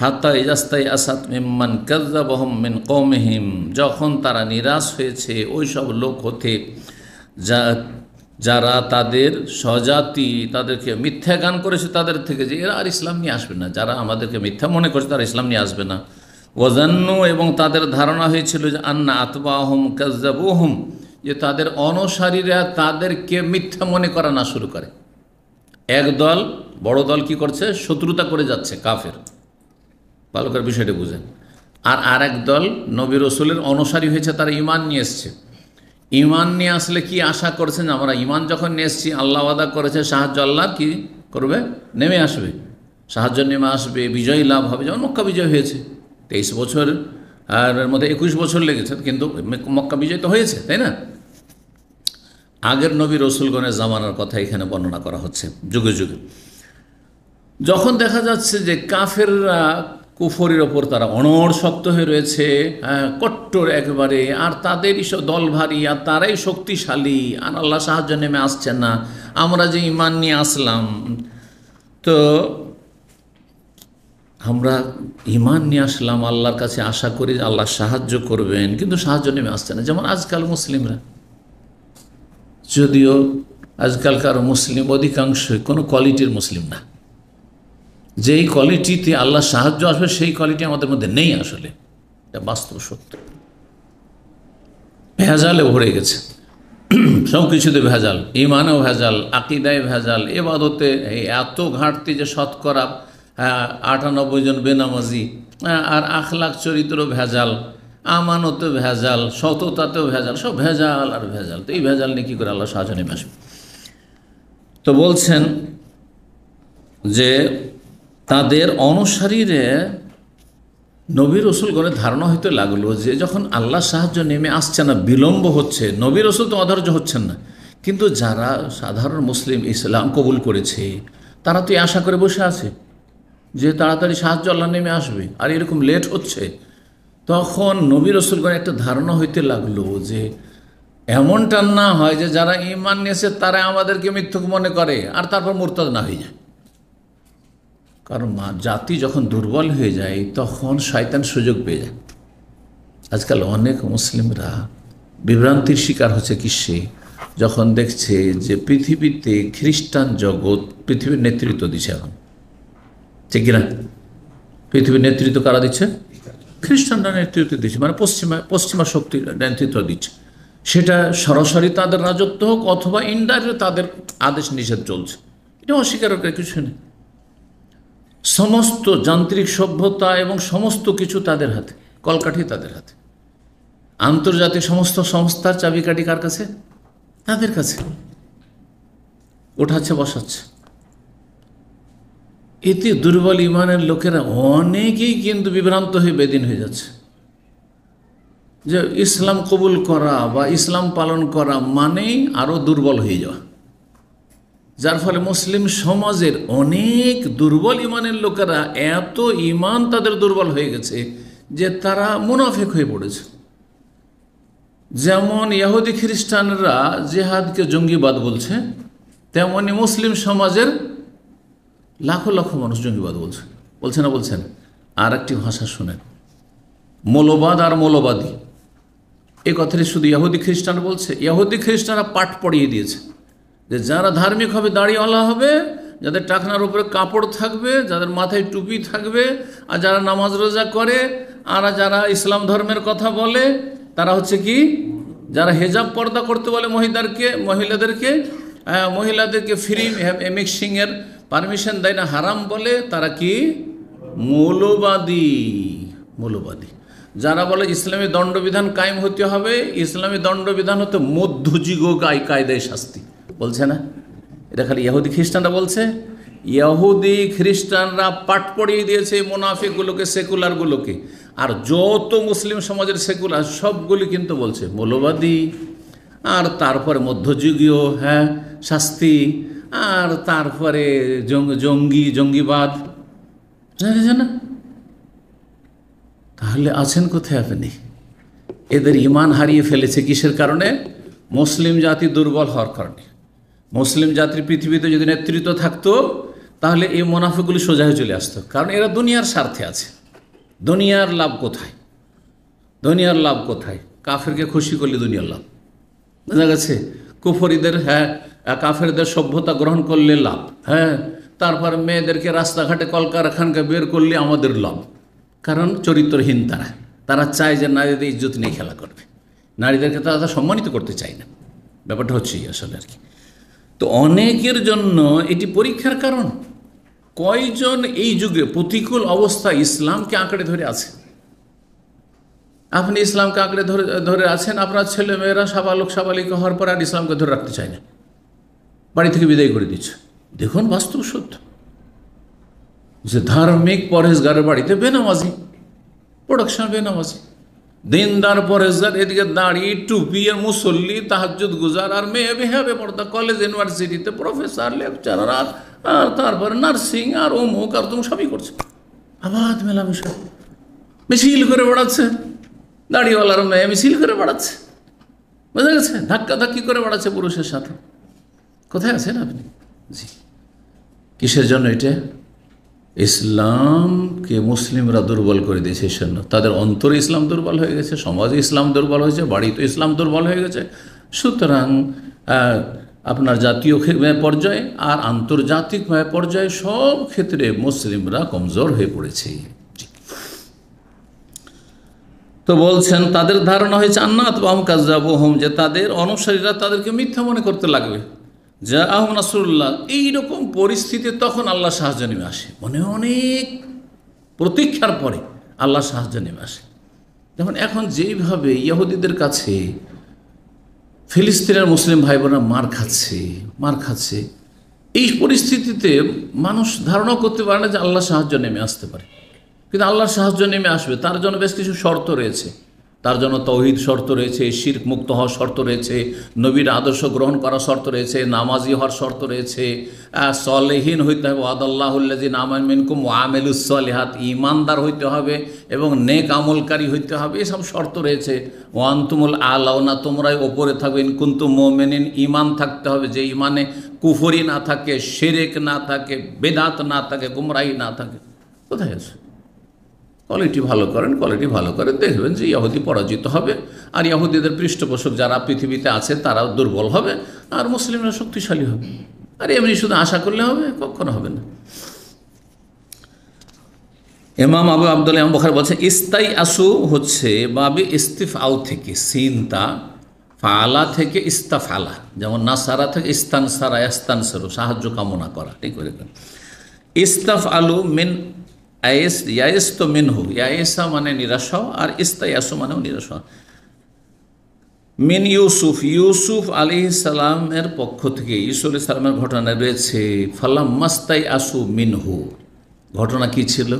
হাতা ইজাস্তাই আসাদ মিম্মান কাজ্জাবহম মিন কমহিম যখন তারা নিরাশ হয়েছে ওই সব লোক হতে যা যারা তাদের স্বজাতি তাদেরকে মিথ্যা গান করেছে তাদের থেকে যে এরা আর ইসলাম নিয়ে আসবে না যারা আমাদেরকে মিথ্যা মনে করছে তারা ইসলাম নিয়ে আসবে না ওজান্ন এবং তাদের ধারণা হয়েছিল যে আন্না আতবাহম কাজাবুহম যে তাদের অনসারীরা তাদেরকে মিথ্যা মনে করা না শুরু করে এক দল বড় দল কি করছে শত্রুতা করে যাচ্ছে কাফের ভালো করে বিষয়টি বুঝেন আর আরেক দল নবী রসুলের অনুসারী হয়েছে তারা ইমান নিয়ে এসছে ইমান নিয়ে আসলে কি আশা করছেন আমরা ইমান যখন নিয়ে এসেছি আল্লাহ আদা করেছে সাহায্য আল্লাহ কি করবে নেমে আসবে সাহায্য নেমে আসবে বিজয় লাভ হবে যেমন মক্কা বিজয় হয়েছে তেইশ বছর আর মধ্যে একুশ বছর লেগেছে কিন্তু মক্কা বিজয় তো হয়েছে তাই না আগের নবী রসুলগণের জামানার কথা এখানে বর্ণনা করা হচ্ছে যুগে যুগে যখন দেখা যাচ্ছে যে কাফেররা কুফরের ওপর তারা অনড় শক্ত হয়ে রয়েছে হ্যাঁ, কট্টর একবারে আর তাদেরই দল ভারী আর তারাই শক্তিশালী আর আল্লাহ সাহায্য নেমে আসছে না আমরা যে ইমান নিয়ে আসলাম তো আমরা ইমান নিয়ে আসলাম আল্লাহর কাছে আশা করি আল্লাহ সাহায্য করবেন কিন্তু সাহায্য নেমে আসছে না যেমন আজকাল মুসলিমরা যদিও আজকালকার মুসলিম অধিকাংশই কোনো কোয়ালিটির মুসলিম না যেই কোয়ালিটিতে আল্লাহ সাহায্য আসবে সেই কোয়ালিটি আমাদের মধ্যে নেই আসলে এটা বাস্তব সত্য ভেজালে ভরে গেছে সব কিছুতে ভেজাল ইমানেও ভেজাল আকিদায় ভেজাল এবাদতে এত ঘাটতি যে শতকরা হ্যাঁ, আটানব্বই জন বেনামাজি হ্যাঁ, আর আখলাখ চরিত্র ভেজাল আমানত ভেজাল সততাতেও ভেজাল সব ভেজাল আর ভেজাল তো এই ভেজাল নিয়ে কী করে আল্লাহ সাহায্য নেমে আসবে তো বলছেন যে তাদের অনুসারীরে রসুল রসুলগণের ধারণা হইতে লাগলো যে যখন আল্লাহ সাহায্য নেমে আসছে না বিলম্ব হচ্ছে নবীর রসুল তো অধৈর্য হচ্ছেন না কিন্তু যারা সাধারণ মুসলিম ইসলাম কবুল করেছে তারা তো আশা করে বসে আছে যে তাড়াতাড়ি সাহায্য আল্লাহ নেমে আসবে আর এরকম লেট হচ্ছে তখন রসুল রসুলগণ একটা ধারণা হইতে লাগলো যে এমনটা না হয় যে যারা ইমান নিয়েছে তারা আমাদেরকে মিথ্যুক মনে করে আর তারপর মোরতাদ না হয়ে যায় কারণ মা জাতি যখন দুর্বল হয়ে যায় তখন শয়তান সুযোগ পেয়ে যায় আজকাল অনেক মুসলিমরা বিভ্রান্তির শিকার হচ্ছে কিসে যখন দেখছে যে পৃথিবীতে খ্রিস্টান জগৎ পৃথিবীর নেতৃত্ব দিচ্ছে এখন ঠিক কিনা পৃথিবীর নেতৃত্ব কারা দিচ্ছে খ্রিস্টানরা নেতৃত্ব দিচ্ছে মানে পশ্চিমা পশ্চিমা শক্তির নেতৃত্ব দিচ্ছে সেটা সরাসরি তাদের রাজত্ব হোক অথবা ইনডাইরেক্ট তাদের আদেশ নিষেধ চলছে এটা অস্বীকার কিছু নেই সমস্ত যান্ত্রিক সভ্যতা এবং সমস্ত কিছু তাদের হাতে কলকাঠি তাদের হাতে আন্তর্জাতিক সমস্ত সংস্থার চাবিকাঠি কার কাছে তাদের কাছে ওঠাচ্ছে বসাচ্ছে এতে দুর্বল ইমানের লোকেরা অনেকেই কিন্তু বিভ্রান্ত হয়ে বেদিন হয়ে যাচ্ছে যে ইসলাম কবুল করা বা ইসলাম পালন করা মানেই আরও দুর্বল হয়ে যাওয়া যার ফলে মুসলিম সমাজের অনেক দুর্বল ইমানের লোকেরা এত ইমান তাদের দুর্বল হয়ে গেছে যে তারা মুনাফেক হয়ে পড়েছে যেমন ইয়াহুদি খ্রিস্টানরা জেহাদকে জঙ্গিবাদ বলছে তেমনি মুসলিম সমাজের লাখো লাখো মানুষ জঙ্গিবাদ বলছে বলছে না বলছেন আর একটি ভাষা শোনেন মৌলবাদ আর মৌলবাদী এ কথাটি শুধু ইয়াহুদি খ্রিস্টান বলছে ইয়াহুদি খ্রিস্টানরা পাঠ পড়িয়ে দিয়েছে যে যারা ধার্মিক হবে দাড়িওয়ালা হবে যাদের টাকনার উপরে কাপড় থাকবে যাদের মাথায় টুপি থাকবে আর যারা নামাজ রোজা করে আর যারা ইসলাম ধর্মের কথা বলে তারা হচ্ছে কি যারা হেজাব পর্দা করতে বলে মহিলাদেরকে মহিলাদেরকে হ্যাঁ, মহিলাদেরকে ফ্রি মিক্সিংয়ের পারমিশন দেয় না হারাম বলে তারা কি মৌলবাদী মৌলবাদী যারা বলে ইসলামী দণ্ডবিধান কায়েম হতে হবে ইসলামী দণ্ডবিধান হতে মধ্যযুগ কায় কায়দায় শাস্তি বলছে না এটা খালি ইয়াহুদি খ্রিস্টানরা বলছে ইয়াহুদি খ্রিস্টানরা পাঠ পড়িয়ে দিয়েছে মোনাফিকগুলোকে সেকুলারগুলোকে আর যত মুসলিম সমাজের সেকুলার সবগুলি কিন্তু বলছে মৌলবাদী আর তারপরে মধ্যযুগীয় হ্যাঁ শাস্তি আর তারপরে জঙ্গি জঙ্গিবাদ না তাহলে আছেন কোথায় আপনি এদের ইমান হারিয়ে ফেলেছে কিসের কারণে মুসলিম জাতি দুর্বল হওয়ার কারণে মুসলিম জাতির পৃথিবীতে যদি নেতৃত্ব থাকতো তাহলে এই মুনাফিকগুলি সোজা হয়ে চলে আসতো কারণ এরা দুনিয়ার স্বার্থে আছে দুনিয়ার লাভ কোথায় দুনিয়ার লাভ কোথায় কাফেরকে খুশি করলে দুনিয়ার লাভ বোঝা গেছে কুফরিদের হ্যাঁ কাফেরদের সভ্যতা গ্রহণ করলে লাভ হ্যাঁ তারপর মেয়েদেরকে রাস্তাঘাটে কলকারখানকে বের করলে আমাদের লাভ কারণ চরিত্রহীন তারা তারা চায় যে নারীদের ইজ্জত নিয়ে খেলা করবে নারীদেরকে তারা সম্মানিত করতে চায় না ব্যাপারটা হচ্ছেই আসলে আর কি তো অনেকের জন্য এটি পরীক্ষার কারণ কয়জন এই যুগে প্রতিকূল অবস্থা ইসলামকে আঁকড়ে ধরে আছে আপনি ইসলামকে আঁকড়ে ধরে ধরে আছেন আপনার ছেলে মেয়েরা সাবালক সাবালিক হওয়ার পর আর ইসলামকে ধরে রাখতে চায় না বাড়ি থেকে বিদায় করে দিচ্ছে দেখুন বাস্তব সত্য যে ধার্মিক পরহেজগারের বাড়িতে বেনামাজি প্রোডাকশন বেনামাজি দিনদার পরে এদিকে দাঁড়িয়ে টুপি আর মুসল্লি তাহাজুদ গুজার আর মেয়ে বেহাবে পড়তা কলেজ ইউনিভার্সিটিতে প্রফেসর লেকচারার আর তারপর নার্সিং আর অমুক আর তুমি সবই করছে আবাদ মেলামেশা মিছিল করে বেড়াচ্ছে দাঁড়িওয়ালার মেয়ে মিছিল করে বেড়াচ্ছে বুঝা গেছে ধাক্কা ধাক্কি করে বেড়াচ্ছে পুরুষের সাথে কোথায় আছেন আপনি জি কিসের জন্য এটা ইসলামকে মুসলিমরা দুর্বল করে দিয়েছে সৈন্য তাদের অন্তরে ইসলাম দুর্বল হয়ে গেছে সমাজে ইসলাম দুর্বল হয়েছে বাড়িতে ইসলাম দুর্বল হয়ে গেছে সুতরাং আপনার জাতীয় পর্যায়ে আর আন্তর্জাতিক পর্যায়ে সব ক্ষেত্রে মুসলিমরা কমজোর হয়ে পড়েছে তো বলছেন তাদের ধারণা হয়েছে আন্নাত বাহম কাজাবু হোম যে তাদের অনুসারীরা তাদেরকে মিথ্যা মনে করতে লাগবে যা আহম নাসরুল্লাহ এইরকম পরিস্থিতি তখন আল্লাহ সাহায্য নেমে আসে মনে অনেক প্রতীক্ষার পরে আল্লাহ সাহায্য নেমে আসে যেমন এখন যেইভাবে ইয়াহুদিদের কাছে ফিলিস্তিনের মুসলিম ভাই বোনরা মার খাচ্ছে মার খাচ্ছে এই পরিস্থিতিতে মানুষ ধারণা করতে পারে না যে আল্লাহ সাহায্য নেমে আসতে পারে কিন্তু আল্লাহর সাহায্য নেমে আসবে তার জন্য বেশ কিছু শর্ত রয়েছে তার জন্য তৌহিদ শর্ত রয়েছে শির্ক মুক্ত হওয়ার শর্ত রয়েছে নবীর আদর্শ গ্রহণ করার শর্ত রয়েছে নামাজি হওয়ার শর্ত রয়েছে সলেহীন হইতে হবে ওয়াদাল্লাহুল্লাজি নামান মিনকুম ওয়ামেলুসলেহাত ইমানদার হইতে হবে এবং নেক আমলকারী হইতে হবে এসব শর্ত রয়েছে ওয়ান্তুমুল আলাউনা তোমরাই ওপরে থাকবে কিন্তু মোমেনিন ইমান থাকতে হবে যে ইমানে কুফরি না থাকে সেরেক না থাকে বেদাত না থাকে গুমরাই না থাকে কোথায় আছে কোয়ালিটি ভালো করেন কোয়ালিটি ভালো করেন দেখবেন যে ইয়াহুদি পরাজিত হবে আর ইয়াহুদিদের পৃষ্ঠপোষক যারা পৃথিবীতে আছে তারাও দুর্বল হবে আর মুসলিমরা শক্তিশালী হবে আর এমনি শুধু আশা করলে হবে কখনো হবে না এমাম আবু আবদুল ইমাম বখার বলছে ইস্তাই আসু হচ্ছে বাবি ইস্তিফ আউ থেকে সিনতা ফালা থেকে ইস্তাফালা যেমন নাসারা থেকে ইস্তানসারা ইস্তানসারু সাহায্য কামনা করা ঠিক করে ইস্তাফ আলু মিন আয়েস ইয়াইস তো মিনহু ইয়াইসা মানে নিরাশ হওয়া আর ইস্তায়াসু মানেও নিরাশ মিন ইউসুফ ইউসুফ আলী সালামের পক্ষ থেকে ইউসুফ আলি সালামের ঘটনা রয়েছে ফালাম মাস্তাই আসু মিনহু ঘটনা কি ছিল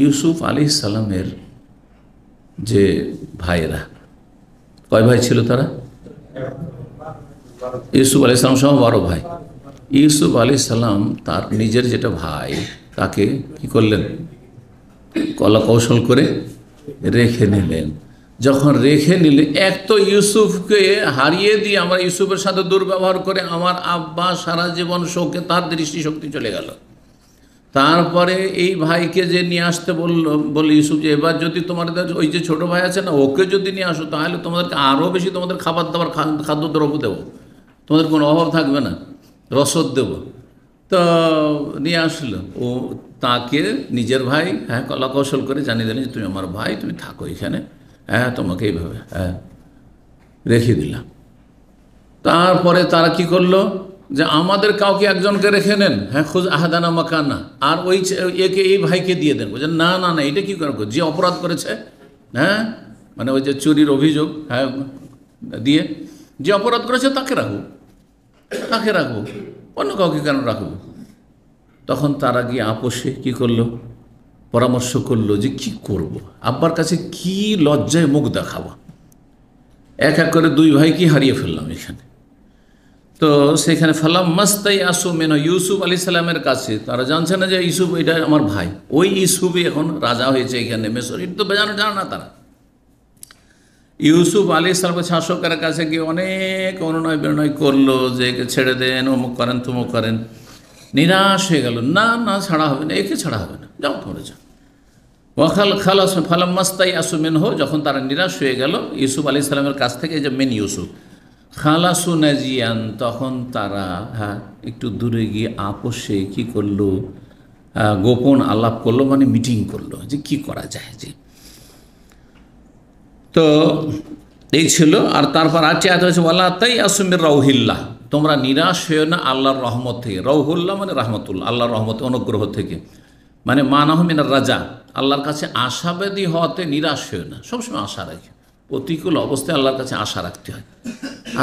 ইউসুফ আলী সালামের যে ভাইয়েরা কয় ভাই ছিল তারা ইউসুফ আলি সালাম সহ বারো ভাই ইউসুফ আলি সালাম তার নিজের যেটা ভাই তাকে কি করলেন কলা কৌশল করে রেখে নিলেন যখন রেখে নিলে এক তো ইউসুফকে হারিয়ে দিয়ে আমার ইউসুফের সাথে দুর্ব্যবহার করে আমার আব্বা সারা জীবন শোকে তার দৃষ্টিশক্তি চলে গেল তারপরে এই ভাইকে যে নিয়ে আসতে বলল বলে ইউসুফ যে এবার যদি তোমাদের ওই যে ছোট ভাই আছে না ওকে যদি নিয়ে আসো তাহলে তোমাদেরকে আরও বেশি তোমাদের খাবার দাবার খাদ্য দ্রব্য দেবো তোমাদের কোনো অভাব থাকবে না রসদ দেবো তো নিয়ে আসলো ও তাকে নিজের ভাই হ্যাঁ কলাকৌশল করে জানিয়ে দিলেন যে তুমি আমার ভাই তুমি থাকো এখানে হ্যাঁ তোমাকে এইভাবে হ্যাঁ রেখে দিলাম তারপরে তারা কি করলো যে আমাদের কাউকে একজনকে রেখে নেন হ্যাঁ খুঁজ আহাদানা মাকানা আর ওই একে এই ভাইকে দিয়ে দেন বলছেন না না না এটা কী করবো যে অপরাধ করেছে হ্যাঁ মানে ওই যে চুরির অভিযোগ হ্যাঁ দিয়ে যে অপরাধ করেছে তাকে রাখো তাকে রাখো অন্য কাউকে কেন রাখব তখন তারা গিয়ে আপোষে কি করলো পরামর্শ করলো যে কি করব। আব্বার কাছে কি লজ্জায় মুখ দেখাবো এক এক করে দুই ভাইকে হারিয়ে ফেললাম এখানে তো সেখানে ফেলাম মাস্তাই আসু মেন ইউসুফ আলি সালামের কাছে তারা জানছে না যে ইউসুফ এটা আমার ভাই ওই ইউসুফই এখন রাজা হয়েছে এখানে মেসর এটা তো বেজানো জানে না তারা ইউসুফ আলী ইসলামের শাসকের কাছে গিয়ে অনেক অনুনয় বিনয় করলো যে একে ছেড়ে দেন অমুক করেন তুমুক করেন নিরাশ হয়ে গেল না না ছাড়া হবে না একে ছাড়া হবে না যাও তোমরা ওখাল ওয়াখাল খালাস ফালাম্মাস্তাই মেন হো যখন তারা নিরাশ হয়ে গেল ইউসুফ আলী সালামের কাছ থেকে যে মেন ইউসুফ খালাসু নাজিয়ান তখন তারা হ্যাঁ একটু দূরে গিয়ে আপোষে কি করলো গোপন আলাপ করলো মানে মিটিং করলো যে কি করা যায় যে তো এই ছিল আর তারপর আটটি আয়াত হয়েছে ওয়াল্লা তাই আসমের রাউহিল্লাহ তোমরা নিরাশ হয়েও না আল্লাহর রহমত থেকে রৌহুল্লাহ মানে রহমতুল্লাহ আল্লাহর রহমত অনুগ্রহ থেকে মানে মানাহমিনার রাজা আল্লাহর কাছে আশাবাদী হওয়াতে নিরাশ হয়েও না সবসময় আশা রাখে প্রতিকূল অবস্থায় আল্লাহর কাছে আশা রাখতে হয়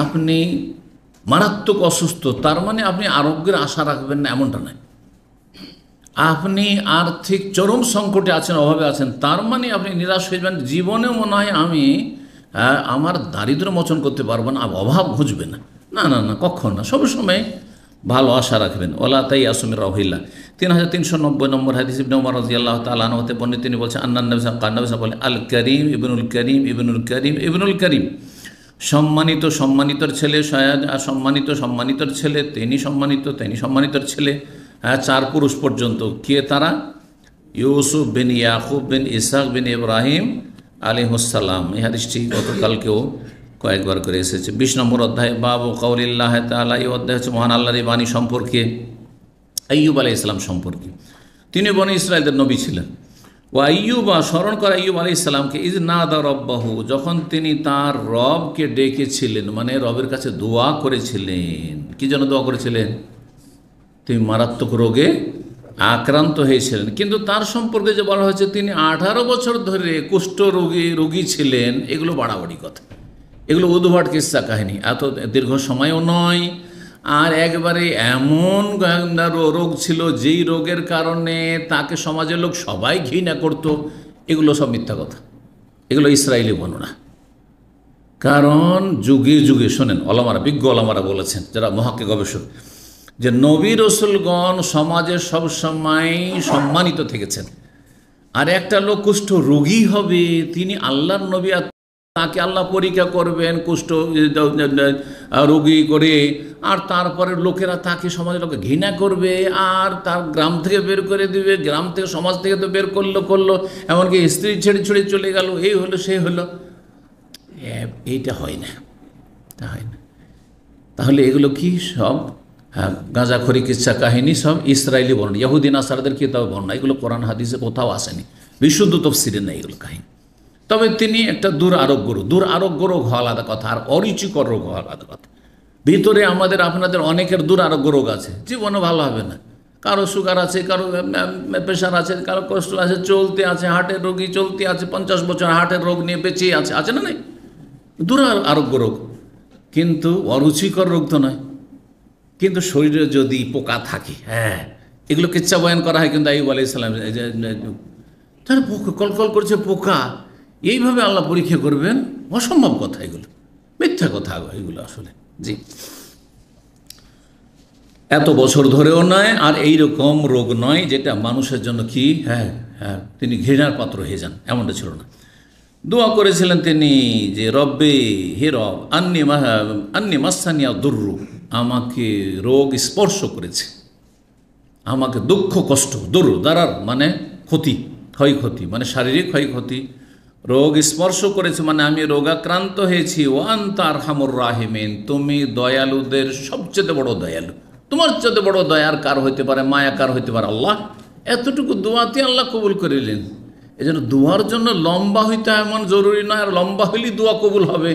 আপনি মারাত্মক অসুস্থ তার মানে আপনি আরোগ্যের আশা রাখবেন না এমনটা নয় আপনি আর্থিক চরম সংকটে আছেন অভাবে আছেন তার মানে আপনি নিরাশ হয়ে যাবেন জীবনে মনে হয় আমি আমার দারিদ্র মোচন করতে পারবো না অভাব ঘুঁজবে না না না না কখন না সবসময় ভালো আশা রাখবেন ওলা তাই আসমের রহিল্লা তিন হাজার তিনশো নব্বই নম্বর হাদিস ইবন উমর রাজি আল্লাহ তালান হতে পণ্ডিত তিনি বলছেন আন্না নবী সাহেব কান্না সাহেব বলে আল করিম ইবনুল করিম ইবনুল করিম ইবনুল করিম সম্মানিত সম্মানিতর ছেলে সম্মানিত সম্মানিতর ছেলে তিনি সম্মানিত তিনি সম্মানিতর ছেলে হ্যাঁ চার পুরুষ পর্যন্ত কে তারা ইউসুফ বিন ইয়াকুব বিন ইসাক বিন ইব্রাহিম আলিহসাল্লাম এই হাদিসটি গতকালকেও কয়েকবার করে এসেছে বিশ নম্বর অধ্যায় বাবু কৌলিল্লাহ তালা এই অধ্যায় হচ্ছে মহান আল্লাহর বাণী সম্পর্কে আইয়ুব আলি ইসলাম সম্পর্কে তিনি বনে ইসরায়েলদের নবী ছিলেন ও আইয়ুবা স্মরণ করা আইয়ুব আলি ইসলামকে ইজ না দা রব্বাহু যখন তিনি তার রবকে ডেকেছিলেন মানে রবের কাছে দোয়া করেছিলেন কি জন্য দোয়া করেছিলেন তিনি মারাত্মক রোগে আক্রান্ত হয়েছিলেন কিন্তু তার সম্পর্কে যে বলা হয়েছে তিনি আঠারো বছর ধরে কুষ্ঠ রোগী রোগী ছিলেন এগুলো বাড়াবাড়ি কথা এগুলো উদ্ভাট কিস্তা কাহিনী এত দীর্ঘ সময়ও নয় আর একবারে এমন রোগ ছিল যেই রোগের কারণে তাকে সমাজের লোক সবাই ঘৃণা করত এগুলো সব মিথ্যা কথা এগুলো ইসরায়েলি বর্ণনা কারণ যুগে যুগে শোনেন অলামারা বিজ্ঞ অলামারা বলেছেন যারা মহাকে গবেষক যে নবী রসুলগণ সমাজে সবসময় সম্মানিত থেকেছেন আর একটা লোক কুষ্ঠ রোগী হবে তিনি আল্লাহর নবী তাকে আল্লাহ পরীক্ষা করবেন কুষ্ঠ রোগী করে আর তারপরে লোকেরা তাকে সমাজের লোকে ঘৃণা করবে আর তার গ্রাম থেকে বের করে দিবে গ্রাম থেকে সমাজ থেকে তো বের করলো করলো এমনকি স্ত্রী ছেড়ে ছেড়ে চলে গেল এই হলো সেই হলো এইটা হয় না তা হয় না তাহলে এগুলো কি সব হ্যাঁ গাঁজাখড়ি কিচ্ছা কাহিনী সব ইসরায়েলি বর্ণনা ইয়াহুদ্দিন আসারদের কিতাব বর্ণনা এগুলো কোরআন হাদিসে কোথাও আসেনি বিশুদ্ধ তফসিরে নেই এগুলো কাহিনী তবে তিনি একটা দূর আরোগ্য রোগ দূর আরোগ্য রোগ আলাদা কথা আর অরুচিকর রোগ আলাদা কথা ভিতরে আমাদের আপনাদের অনেকের দূর আরোগ্য রোগ আছে জীবনও ভালো হবে না কারো সুগার আছে কারো প্রেশার আছে কারো কষ্ট আছে চলতে আছে হার্টের রোগী চলতে আছে পঞ্চাশ বছর হার্টের রোগ নিয়ে বেঁচে আছে আছে না নাই দূর আরোগ্য রোগ কিন্তু অরুচিকর রোগ তো নয় কিন্তু শরীরে যদি পোকা থাকে হ্যাঁ এগুলো কিচ্ছা বয়ান করা হয় কিন্তু আইব আলি ইসলাম তার পোকা কলকল করছে পোকা এইভাবে আল্লাহ পরীক্ষা করবেন অসম্ভব কথা এগুলো মিথ্যা কথা এগুলো আসলে জি এত বছর ধরেও নয় আর এই রকম রোগ নয় যেটা মানুষের জন্য কি হ্যাঁ হ্যাঁ তিনি ঘৃণার পাত্র হয়ে যান এমনটা ছিল না দোয়া করেছিলেন তিনি যে রব্বে হে রব আন্নি আন্নি মাসানিয়া দুর্রু আমাকে রোগ স্পর্শ করেছে আমাকে দুঃখ কষ্ট দূর দাঁড়ার মানে ক্ষতি ক্ষয়ক্ষতি মানে শারীরিক ক্ষয়ক্ষতি রোগ স্পর্শ করেছে মানে আমি রোগাক্রান্ত হয়েছি ওয়ান তার হামর রাহিমেন তুমি দয়ালুদের সবচেয়ে বড় দয়ালু তোমার চেয়ে বড় দয়ার কার হইতে পারে মায়া কার হইতে পারে আল্লাহ এতটুকু দোয়াতে আল্লাহ কবুল করিলেন এজন্য দোয়ার জন্য লম্বা হইতে এমন জরুরি নয় আর লম্বা হইলে দোয়া কবুল হবে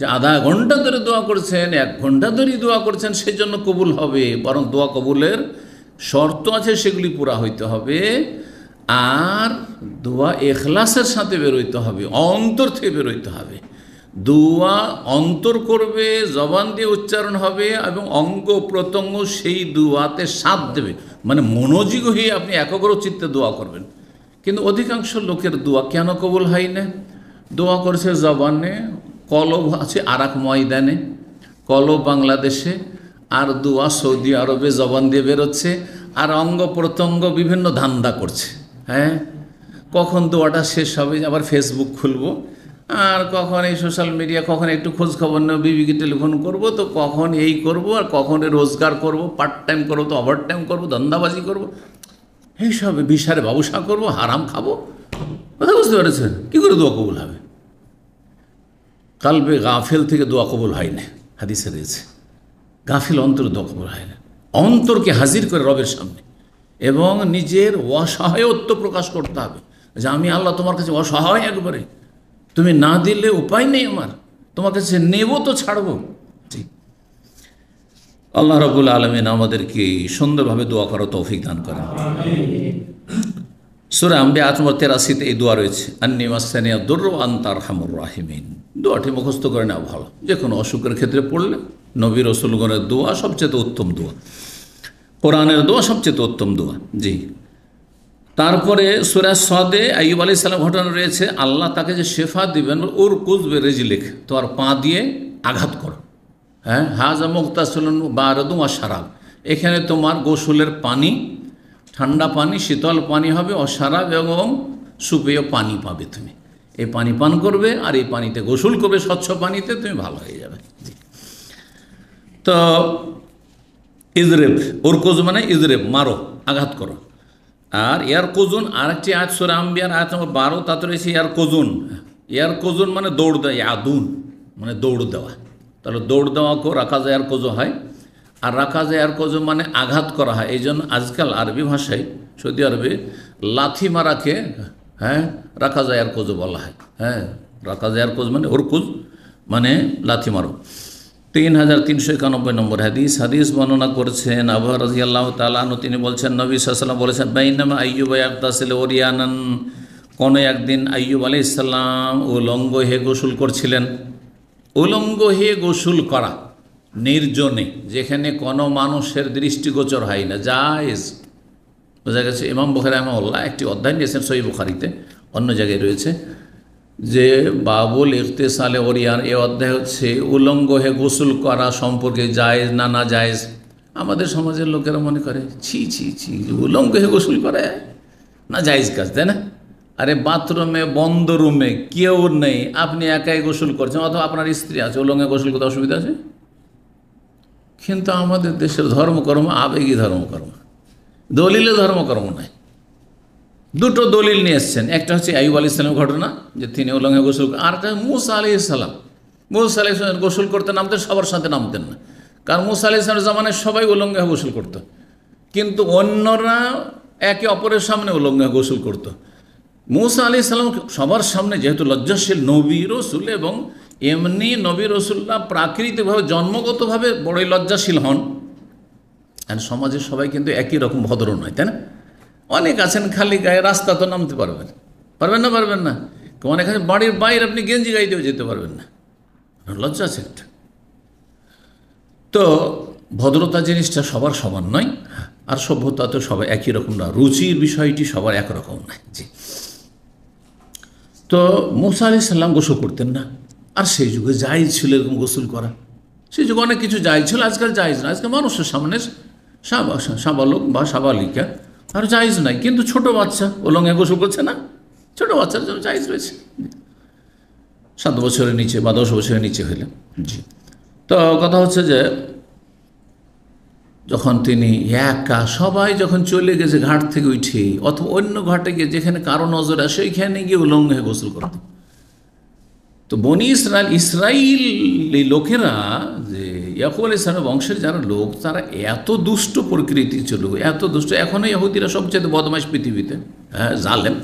যে আধা ঘন্টা ধরে দোয়া করছেন এক ঘন্টা ধরে দোয়া করছেন সেজন্য কবুল হবে বরং দোয়া কবুলের শর্ত আছে সেগুলি পুরা হইতে হবে আর দোয়া এখলাসের সাথে বেরোইতে হবে অন্তর থেকে বেরোইতে হবে দোয়া অন্তর করবে জবান দিয়ে উচ্চারণ হবে এবং অঙ্গ প্রত্যঙ্গ সেই দোয়াতে সাথ দেবে মানে মনোযোগ হয়ে আপনি একগ্র চিত্তে দোয়া করবেন কিন্তু অধিকাংশ লোকের দোয়া কেন কবুল হয় না দোয়া করছে জবানে কলব আছে আরাক ময়দানে কলব বাংলাদেশে আর দুয়া সৌদি আরবে জবান দিয়ে বেরোচ্ছে আর অঙ্গ প্রত্যঙ্গ বিভিন্ন ধান্দা করছে হ্যাঁ কখন দোয়াটা শেষ হবে আবার ফেসবুক খুলবো আর কখন এই সোশ্যাল মিডিয়া কখন একটু খোঁজ খবর নেব বিবিকে টেলিফোন করব তো কখন এই করব আর কখন রোজগার করব পার্ট টাইম করবো তো ওভার টাইম করবো ধন্দাবাজি করবো এইসব বিষারে ব্যবসা করব হারাম খাবো কথা বুঝতে পেরেছেন কী করে দোয়া কবুল হবে কালবে গাফেল থেকে দোয়া কবুল হয় না হাদিসে রয়েছে গাফিল অন্তর দোয়া কবুল হয় না অন্তরকে হাজির করে রবের সামনে এবং নিজের অসহায়ত্ব প্রকাশ করতে হবে যে আমি আল্লাহ তোমার কাছে অসহায় একবারে তুমি না দিলে উপায় নেই আমার তোমার কাছে নেব তো ছাড়বো আল্লাহ রবুল আলমিন আমাদেরকে সুন্দরভাবে দোয়া করার তৌফিক দান করেন সুরাম বেআত নম্বর তেরাশিতে এই দোয়া রয়েছে আন্নি মাসানিয়া দুর্র আন্তার হামুর রাহিমিন দোয়াটি মুখস্থ করে নেওয়া ভালো যে কোনো অসুখের ক্ষেত্রে পড়লে নবী রসুলগণের দোয়া সবচেয়ে উত্তম দোয়া কোরআনের দোয়া সবচেয়ে উত্তম দোয়া জি তারপরে সুরাজ সদে আইব আলি সালাম ঘটনা রয়েছে আল্লাহ তাকে যে শেফা দিবেন ওর কুজবে রেজিলেখ তোমার পা দিয়ে আঘাত করো হ্যাঁ হাজা মুক্তাসুলন বা রদুমা সারাব এখানে তোমার গোসলের পানি ঠান্ডা পানি শীতল পানি হবে অসারা এবং সুপেয় পানি পাবে তুমি এই পানি পান করবে আর এই পানিতে গোসল করবে স্বচ্ছ পানিতে তুমি ভালো হয়ে যাবে তো ইজরেফ ওরকোজ মানে ইজরেফ মারো আঘাত করো আর এয়ার কোজন আর একটি আজ সোরা আম্বিয়ার আজ আমার বারো তাতে রয়েছে এয়ার কোজন এয়ার কোজন মানে দৌড় দেয় আদুন মানে দৌড় দেওয়া তাহলে দৌড় দেওয়া দেওয়াকেও রাখা যায় আর কোজো হয় আর যায় আর কজু মানে আঘাত করা হয় এই জন্য আজকাল আরবি ভাষায় সৌদি আরবে লাথি মারাকে হ্যাঁ রাখা যায় আর কোজো বলা হয় হ্যাঁ রাখা যায় আর কোজ মানে ওরকুজ মানে লাথি মারো তিন হাজার তিনশো একানব্বই নম্বর হাদিস হাদিস বর্ণনা করছেন আবহা রাজি আল্লাহ তালাহন তিনি বলছেন নবী সাল্লাম বলেছেন বাইনামা আইয়ুব আবদাসিল ওরিয়ানন কোন একদিন আয়ুব আলি ইসাল্লাম উলঙ্গ হে গোসুল করছিলেন উলঙ্গ হে গোসুল করা নির্জনে যেখানে কোনো মানুষের দৃষ্টিগোচর হয় না জায়েজ বোঝা গেছে ইমাম বুখারি রহমাল্লাহ একটি অধ্যায় নিয়েছেন সই বুখারিতে অন্য জায়গায় রয়েছে যে বাবুল ইফতেসালে ওরিয়ান এ অধ্যায় হচ্ছে উলঙ্গ হে গোসল করা সম্পর্কে জায়েজ না না জায়েজ আমাদের সমাজের লোকেরা মনে করে ছি ছি ছি উলঙ্গ হে গোসল করে না জায়েজ কাজ তাই না আরে বাথরুমে বন্ধ রুমে কেউ নেই আপনি একাই গোসল করছেন অথবা আপনার স্ত্রী আছে উলঙ্গে গোসল করতে অসুবিধা আছে কিন্তু আমাদের দেশের ধর্মকর্ম আবেগী ধর্মকর্ম দলিলে ধর্মকর্ম নাই দুটো দলিল নিয়ে এসছেন একটা হচ্ছে আইব আলি ইসলামের ঘটনা যে তিনি উলঙ্গে গোসল আর একটা মুসা আলি ইসলাম মুসা আলি ইসলামের গোসল করতে নামতেন সবার সাথে নামতেন না কারণ মুসা আলি ইসলামের জামানায় সবাই উলঙ্গে গোসল করত কিন্তু অন্যরা একে অপরের সামনে উলঙ্গে গোসল করত মুসা আলি ইসলাম সবার সামনে যেহেতু লজ্জাশীল নবী রসুল এবং এমনি নবী রসুল্লাহ প্রাকৃতিকভাবে জন্মগতভাবে বড়ই লজ্জাশীল হন আর সমাজের সবাই কিন্তু একই রকম ভদ্র নয় তাই না অনেক আছেন খালি গায়ে রাস্তা তো নামতে পারবেন পারবেন না পারবেন না অনেক আছেন বাড়ির বাইরে আপনি গেঞ্জি গাইতেও যেতে পারবেন না লজ্জা আছে একটা তো ভদ্রতা জিনিসটা সবার সমান নয় আর সভ্যতা তো সবাই একই রকম না রুচির বিষয়টি সবার একরকম নয় জি তো মুসা আলি সাল্লাম গোসল করতেন না আর সেই যুগে যাই ছিল এরকম গোসল করা সেই যুগে অনেক কিছু যাই ছিল আজকাল যাইজ না আজকাল মানুষের সামনে সাবালক বা সাবালিকা আর যাইজ নাই কিন্তু ছোট বাচ্চা ওলঙ্গে গোসল করছে না ছোট বাচ্চার জন্য জায়জ রয়েছে সাত বছরের নিচে বা দশ বছরের নিচে হইলে জি তো কথা হচ্ছে যে যখন তিনি একা সবাই যখন চলে গেছে ঘাট থেকে উঠে অথবা অন্য ঘাটে গিয়ে যেখানে কারো নজর আসে ওইখানে গিয়ে উলঙ্গ হয়ে গোসল করতেন তো বনি ইসরায়েল ইসরায়েলি লোকেরা যে ইয়াকুব আলি ইসলামের বংশের যারা লোক তারা এত দুষ্ট প্রকৃতি ছিল এত দুষ্ট এখনও ইহুদিরা সবচেয়ে বদমাস পৃথিবীতে হ্যাঁ জানলেন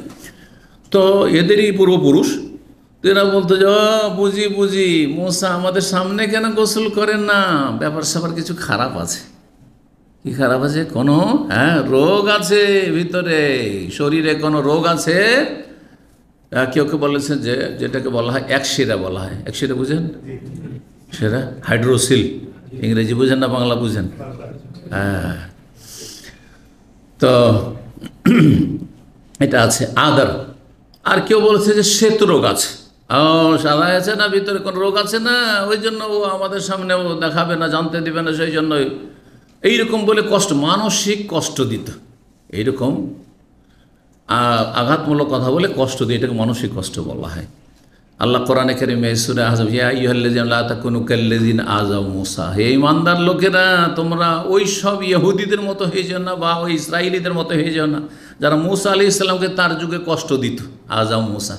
তো এদেরই পূর্বপুরুষ এরা বলতো যে বুঝি বুঝি মোসা আমাদের সামনে কেন গোসল করেন না ব্যাপার স্যাপার কিছু খারাপ আছে কি খারাপ আছে কোনো হ্যাঁ রোগ আছে ভিতরে শরীরে কোনো রোগ আছে কেউ কেউ বলেছেন যে যেটাকে বলা হয় এক একশিরা বলা হয় এক একশিরা বুঝেন সেরা হাইড্রোসিল ইংরেজি বুঝেন না বাংলা বুঝেন হ্যাঁ তো এটা আছে আদার আর কেউ বলেছে যে শ্বেত রোগ আছে ও সাদা আছে না ভিতরে কোনো রোগ আছে না ওই জন্য ও আমাদের সামনে ও দেখাবে না জানতে দেবে না সেই জন্য এইরকম বলে কষ্ট মানসিক কষ্ট দিত এইরকম আঘাতমূলক কথা বলে কষ্ট দিয়ে এটাকে মানসিক কষ্ট বলা হয় আল্লাহ কোরআনে কারিমে সুরে আজম ইয়াল্লাজিন আজম মুসা হে ইমানদার লোকেরা তোমরা ওই সব ইহুদিদের মতো হয়ে যাও না বা ওই ইসরায়েলিদের মতো হয়ে যাও না যারা মুসা আলি ইসলামকে তার যুগে কষ্ট দিত আজম মুসা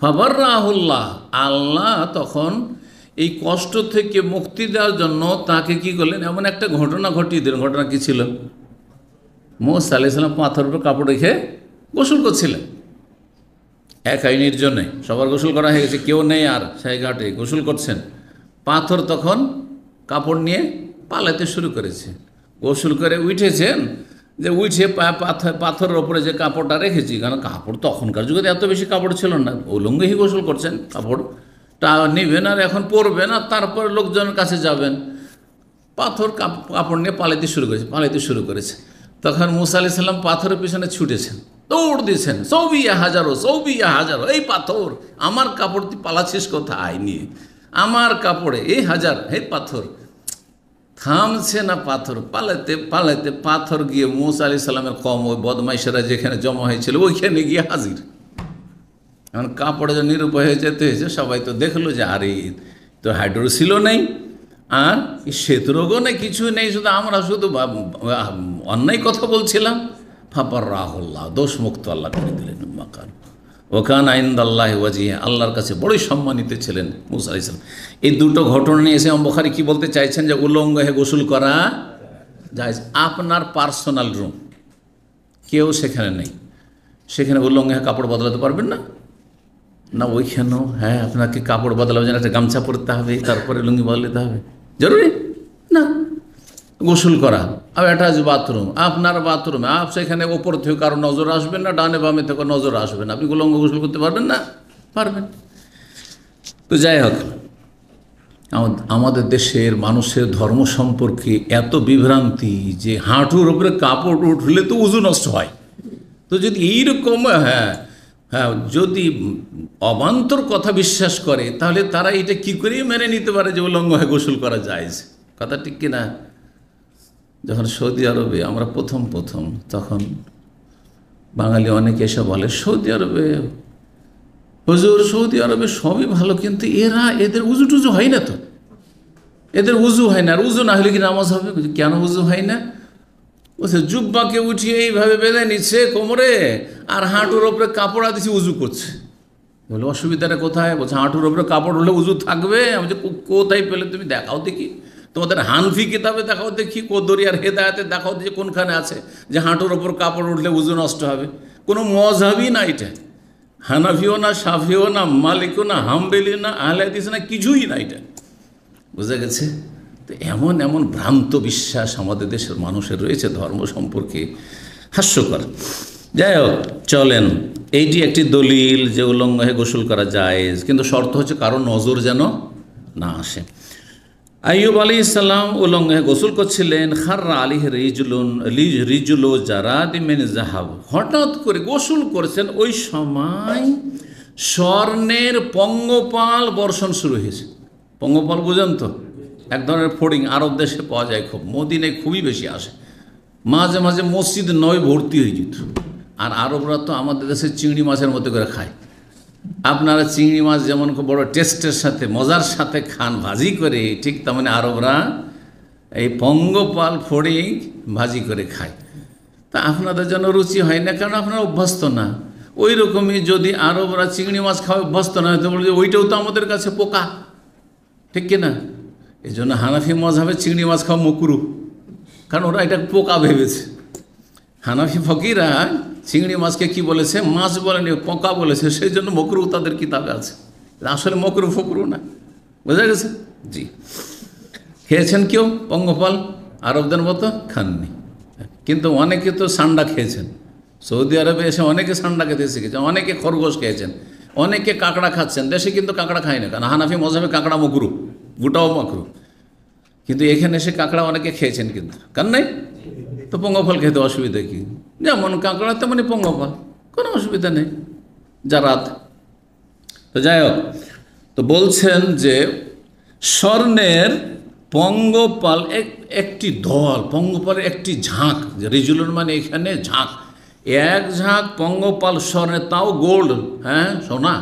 ফাবার রাহুল্লাহ আল্লাহ তখন এই কষ্ট থেকে মুক্তি দেওয়ার জন্য তাকে কি করলেন এমন একটা ঘটনা ঘটিয়ে দিলেন ঘটনা কি ছিল মুসা আলি ইসলাম পাথর উপর কাপড় রেখে গোসল করছিলেন এক আইনির জন্যে সবার গোসল করা হয়ে গেছে কেউ নেই আর সেই ঘাটে গোসল করছেন পাথর তখন কাপড় নিয়ে পালাতে শুরু করেছে গোসল করে উঠেছেন যে উঠে পাথর পাথরের ওপরে যে কাপড়টা রেখেছি কারণ কাপড় তখনকার যুগে এত বেশি কাপড় ছিল না লঙ্গেই গোসল করছেন কাপড়টা নেবেন আর এখন পরবেন আর তারপর লোকজনের কাছে যাবেন পাথর কাপড় নিয়ে পালাতে শুরু করেছে পালাতে শুরু করেছে তখন মুসা আলি সাল্লাম পাথরের পিছনে ছুটেছেন দৌড় দিয়েছেন সৌবিয়া হাজারো সৌবিয়া হাজারো এই পাথর আমার কাপড় তুই পালাছিস কোথায় আয়নি আমার কাপড়ে এই হাজার হে পাথর থামছে না পাথর পালাতে পালাতে পাথর গিয়ে মৌসা আলি সাল্লামের কম ওই বদমাইশেরা যেখানে জমা হয়েছিল ওইখানে গিয়ে হাজির এখন কাপড়ে যে নিরুপায় হয়ে যেতে হয়েছে সবাই তো দেখলো যে আরে তো হাইড্রোসিলও নেই আর সেতুরোগও রোগও নেই কিছু নেই শুধু আমরা শুধু অন্যায় কথা বলছিলাম ফাপার রাহুল্লাহ দোষ মুক্ত আল্লাহ করে দিলেন মাকান ওখান আইন্দাল্লাহ ওয়াজিয়া আল্লাহর কাছে বড়ই সম্মানিত ছিলেন মুসা ইসলাম এই দুটো ঘটনা নিয়ে এসে অম্বখারি কি বলতে চাইছেন যে উলঙ্গ হে গোসুল করা যায় আপনার পার্সোনাল রুম কেউ সেখানে নেই সেখানে উল্লঙ্গ হ্যাঁ কাপড় বদলাতে পারবেন না না ওইখানেও হ্যাঁ আপনাকে কাপড় বদলাবে যেন একটা গামছা পরতে হবে তারপরে লুঙ্গি বদলাতে হবে জরুরি না গোসল করা আর অ্যাটাচ বাথরুম আপনার বাথরুমে আপ সেখানে ওপর থেকে কারো নজর আসবে না ডানে বামে থেকে নজর আসবে না আপনি গোলঙ্গ গোসল করতে পারবেন না পারবেন তো যাই হোক আমাদের দেশের মানুষের ধর্ম সম্পর্কে এত বিভ্রান্তি যে হাঁটুর উপরে কাপড় উঠলে তো উজু নষ্ট হয় তো যদি এইরকম হ্যাঁ হ্যাঁ যদি অবান্তর কথা বিশ্বাস করে তাহলে তারা এটা কি করেই মেনে নিতে পারে যে উলঙ্গ হয়ে গোসল করা যায় কথা ঠিক কিনা যখন সৌদি আরবে আমরা প্রথম প্রথম তখন বাঙালি অনেকে এসে বলে সৌদি আরবে হুজুর সৌদি আরবে সবই ভালো কিন্তু এরা এদের উজু টুজু হয় না তো এদের উজু হয় না আর উজু না হলে কি নামাজ হবে কেন উজু হয় না বলছে জুব্বাকে উঠিয়ে এইভাবে বেঁধে নিচ্ছে কোমরে আর হাঁটুর ওপরে কাপড় দিচ্ছে উজু করছে বলে অসুবিধাটা কোথায় বলছে হাঁটুর ওপরে কাপড় হলে উজু থাকবে আমি কোথায় পেলে তুমি দেখাও দেখি তোমাদের হানফি কিতাবে দেখাও দেখি কদরি আর হেদায়তে দেখাও যে কোনখানে আছে যে হাঁটুর ওপর কাপড় উঠলে উজু নষ্ট হবে কোনো মজাবই না এটা হানাফিও না সাফিও না মালিকও না হামবেলিও না আহলাদিস না কিছুই না এটা বুঝা গেছে তো এমন এমন ভ্রান্ত বিশ্বাস আমাদের দেশের মানুষের রয়েছে ধর্ম সম্পর্কে হাস্যকর যাই হোক চলেন এইটি একটি দলিল যে উলঙ্গ হয়ে গোসল করা যায় কিন্তু শর্ত হচ্ছে কারো নজর যেন না আসে আইয়ুব আলী ইসাল্লাম উলঙ্গে গোসল করছিলেন খাররা আলী রিজুলুন রিজুলো যারা দিমেন জাহাব হঠাৎ করে গোসল করেছেন ওই সময় স্বর্ণের পঙ্গপাল বর্ষণ শুরু হয়েছে পঙ্গপাল বুঝেন তো এক ধরনের ফড়িং আরব দেশে পাওয়া যায় খুব মদিনে খুবই বেশি আসে মাঝে মাঝে মসজিদ নয় ভর্তি হয়ে যেত আর আরবরা তো আমাদের দেশে চিংড়ি মাছের মতো করে খায় আপনারা চিংড়ি মাছ যেমন বড় টেস্টের সাথে মজার সাথে খান ভাজি করে ঠিক তেমন আরবরা এই পঙ্গপাল ফড়ে ভাজি করে খায় তা আপনাদের জন্য রুচি হয় না কারণ আপনারা অভ্যস্ত না ওই রকমই যদি আরবরা চিংড়ি মাছ খাওয়া অভ্যস্ত না হয় তো বলছে ওইটাও তো আমাদের কাছে পোকা ঠিক কিনা এই জন্য হানাফি মজাবে চিংড়ি মাছ খাওয়া মকুরু কারণ ওরা এটা পোকা ভেবেছে হানাফি ফকিরা চিংড়ি মাছকে কি বলেছে মাছ বলেনি পোকা বলেছে সেই জন্য মকরু তাদের কিতাবে আছে আসলে মকরু ফকরু না বোঝা গেছে জি খেয়েছেন কেউ পঙ্গপাল আরবদের মতো খাননি কিন্তু অনেকে তো সান্ডা খেয়েছেন সৌদি আরবে এসে অনেকে সান্ডা খেতে শিখেছেন অনেকে খরগোশ খেয়েছেন অনেকে কাঁকড়া খাচ্ছেন দেশে কিন্তু কাঁকড়া খায় না কারণ হানাফি মজাবে কাঁকড়া মকরু গুটাও মকরু কিন্তু এখানে এসে কাঁকড়া অনেকে খেয়েছেন কিন্তু কার নাই তো পঙ্গফল খেতে অসুবিধা কী যেমন কাঁকড়া তেমনই পঙ্গপাল কোনো অসুবিধা নেই যা রাত তো যাই হোক তো বলছেন যে স্বর্ণের পঙ্গপাল একটি দল পঙ্গপালের একটি ঝাঁক রিজুলন মানে এখানে ঝাঁক এক ঝাঁক পঙ্গপাল স্বর্ণের তাও গোল্ড হ্যাঁ সোনা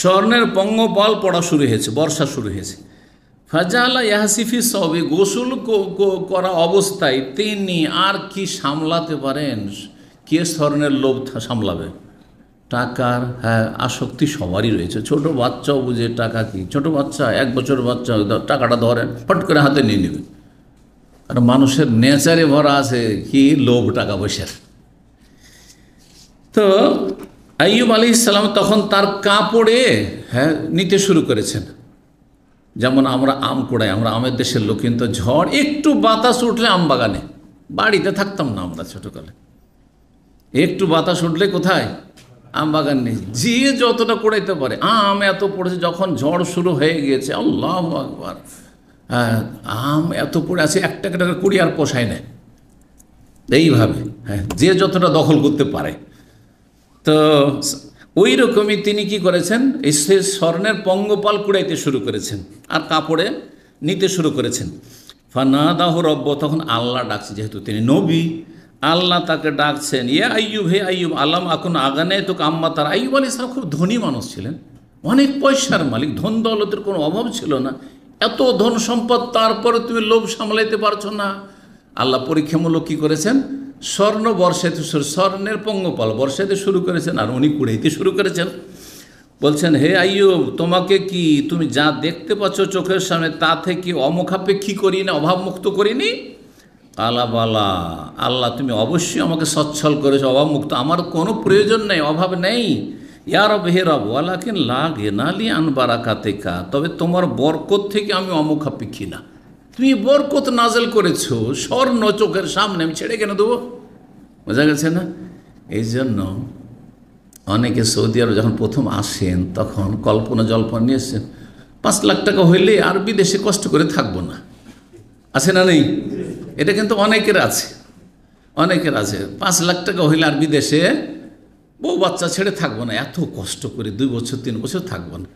স্বর্ণের পঙ্গপাল পড়া শুরু হয়েছে বর্ষা শুরু হয়েছে ফাজালা ইয়াহাসিফি সবে গোসল করা অবস্থায় তিনি আর কি সামলাতে পারেন কে ধরনের লোভ সামলাবে টাকার হ্যাঁ আসক্তি সবারই রয়েছে ছোট বাচ্চাও বুঝে টাকা কি ছোট বাচ্চা এক বছর বাচ্চা টাকাটা ধরেন ফট করে হাতে নিয়ে নেবে আর মানুষের নেচারে ভরা আছে কি লোভ টাকা পয়সার তো আইব আলি ইসলাম তখন তার কাপড়ে হ্যাঁ নিতে শুরু করেছেন যেমন আমরা আম কুড়াই আমরা আমের দেশের লোক কিন্তু ঝড় একটু বাতাস উঠলে আম বাগানে বাড়িতে থাকতাম না আমরা ছোটোকালে একটু বাতাস উঠলে কোথায় আম বাগান নেই যে যতটা কুড়াইতে পারে আম এত পড়েছে যখন ঝড় শুরু হয়ে গিয়েছে আল্লাহ আকবার হ্যাঁ, আম এত পড়ে আছে এক টাকা টাকা কুড়ি আর পোষায় না এইভাবে হ্যাঁ যে যতটা দখল করতে পারে তো ওই রকমই তিনি কি করেছেন এই সে স্বর্ণের পঙ্গপাল কুড়াইতে শুরু করেছেন আর কাপড়ে নিতে শুরু করেছেন ফানাদাহ রব্ব তখন আল্লাহ ডাকছে যেহেতু তিনি নবী আল্লাহ তাকে ডাকছেন ইয়ে আইয়ুব হে আইয়ুব আলাম এখন আগানে তো কাম্মা তার আইয়ুব আলী সাহেব খুব ধনী মানুষ ছিলেন অনেক পয়সার মালিক ধন দৌলতের কোনো অভাব ছিল না এত ধন সম্পদ তারপরে তুমি লোভ সামলাইতে পারছো না আল্লাহ পরীক্ষামূলক কী করেছেন স্বর্ণ বর্ষাতে স্বর্ণের পঙ্গপাল বর্ষাতে শুরু করেছেন আর উনি কুড়াইতে শুরু করেছেন বলছেন হে আইয়ব তোমাকে কি তুমি যা দেখতে পাচ্ছ চোখের সামনে তা থেকে অমুখাপেক্ষী করি না অভাবমুক্ত করিনি আলাবালা আল্লাহ তুমি অবশ্যই আমাকে সচ্ছল করেছো অভাবমুক্ত আমার কোনো প্রয়োজন নেই অভাব নেই ইয়ার রব হে রব কিন লাগে নালি কাতে কা তবে তোমার বরকত থেকে আমি অমুখাপেক্ষী না তুমি বরকত নাজেল করেছো স্বর্ণ চোখের সামনে আমি ছেড়ে কেন দেবো বোঝা গেছে না এই জন্য অনেকে সৌদি আরব যখন প্রথম আসেন তখন কল্পনা জল্পনা নিয়ে এসছেন পাঁচ লাখ টাকা হইলে আর বিদেশে কষ্ট করে থাকবো না আছে না নেই এটা কিন্তু অনেকের আছে অনেকের আছে পাঁচ লাখ টাকা হইলে আর বিদেশে বউ বাচ্চা ছেড়ে থাকবো না এত কষ্ট করে দুই বছর তিন বছর থাকবো না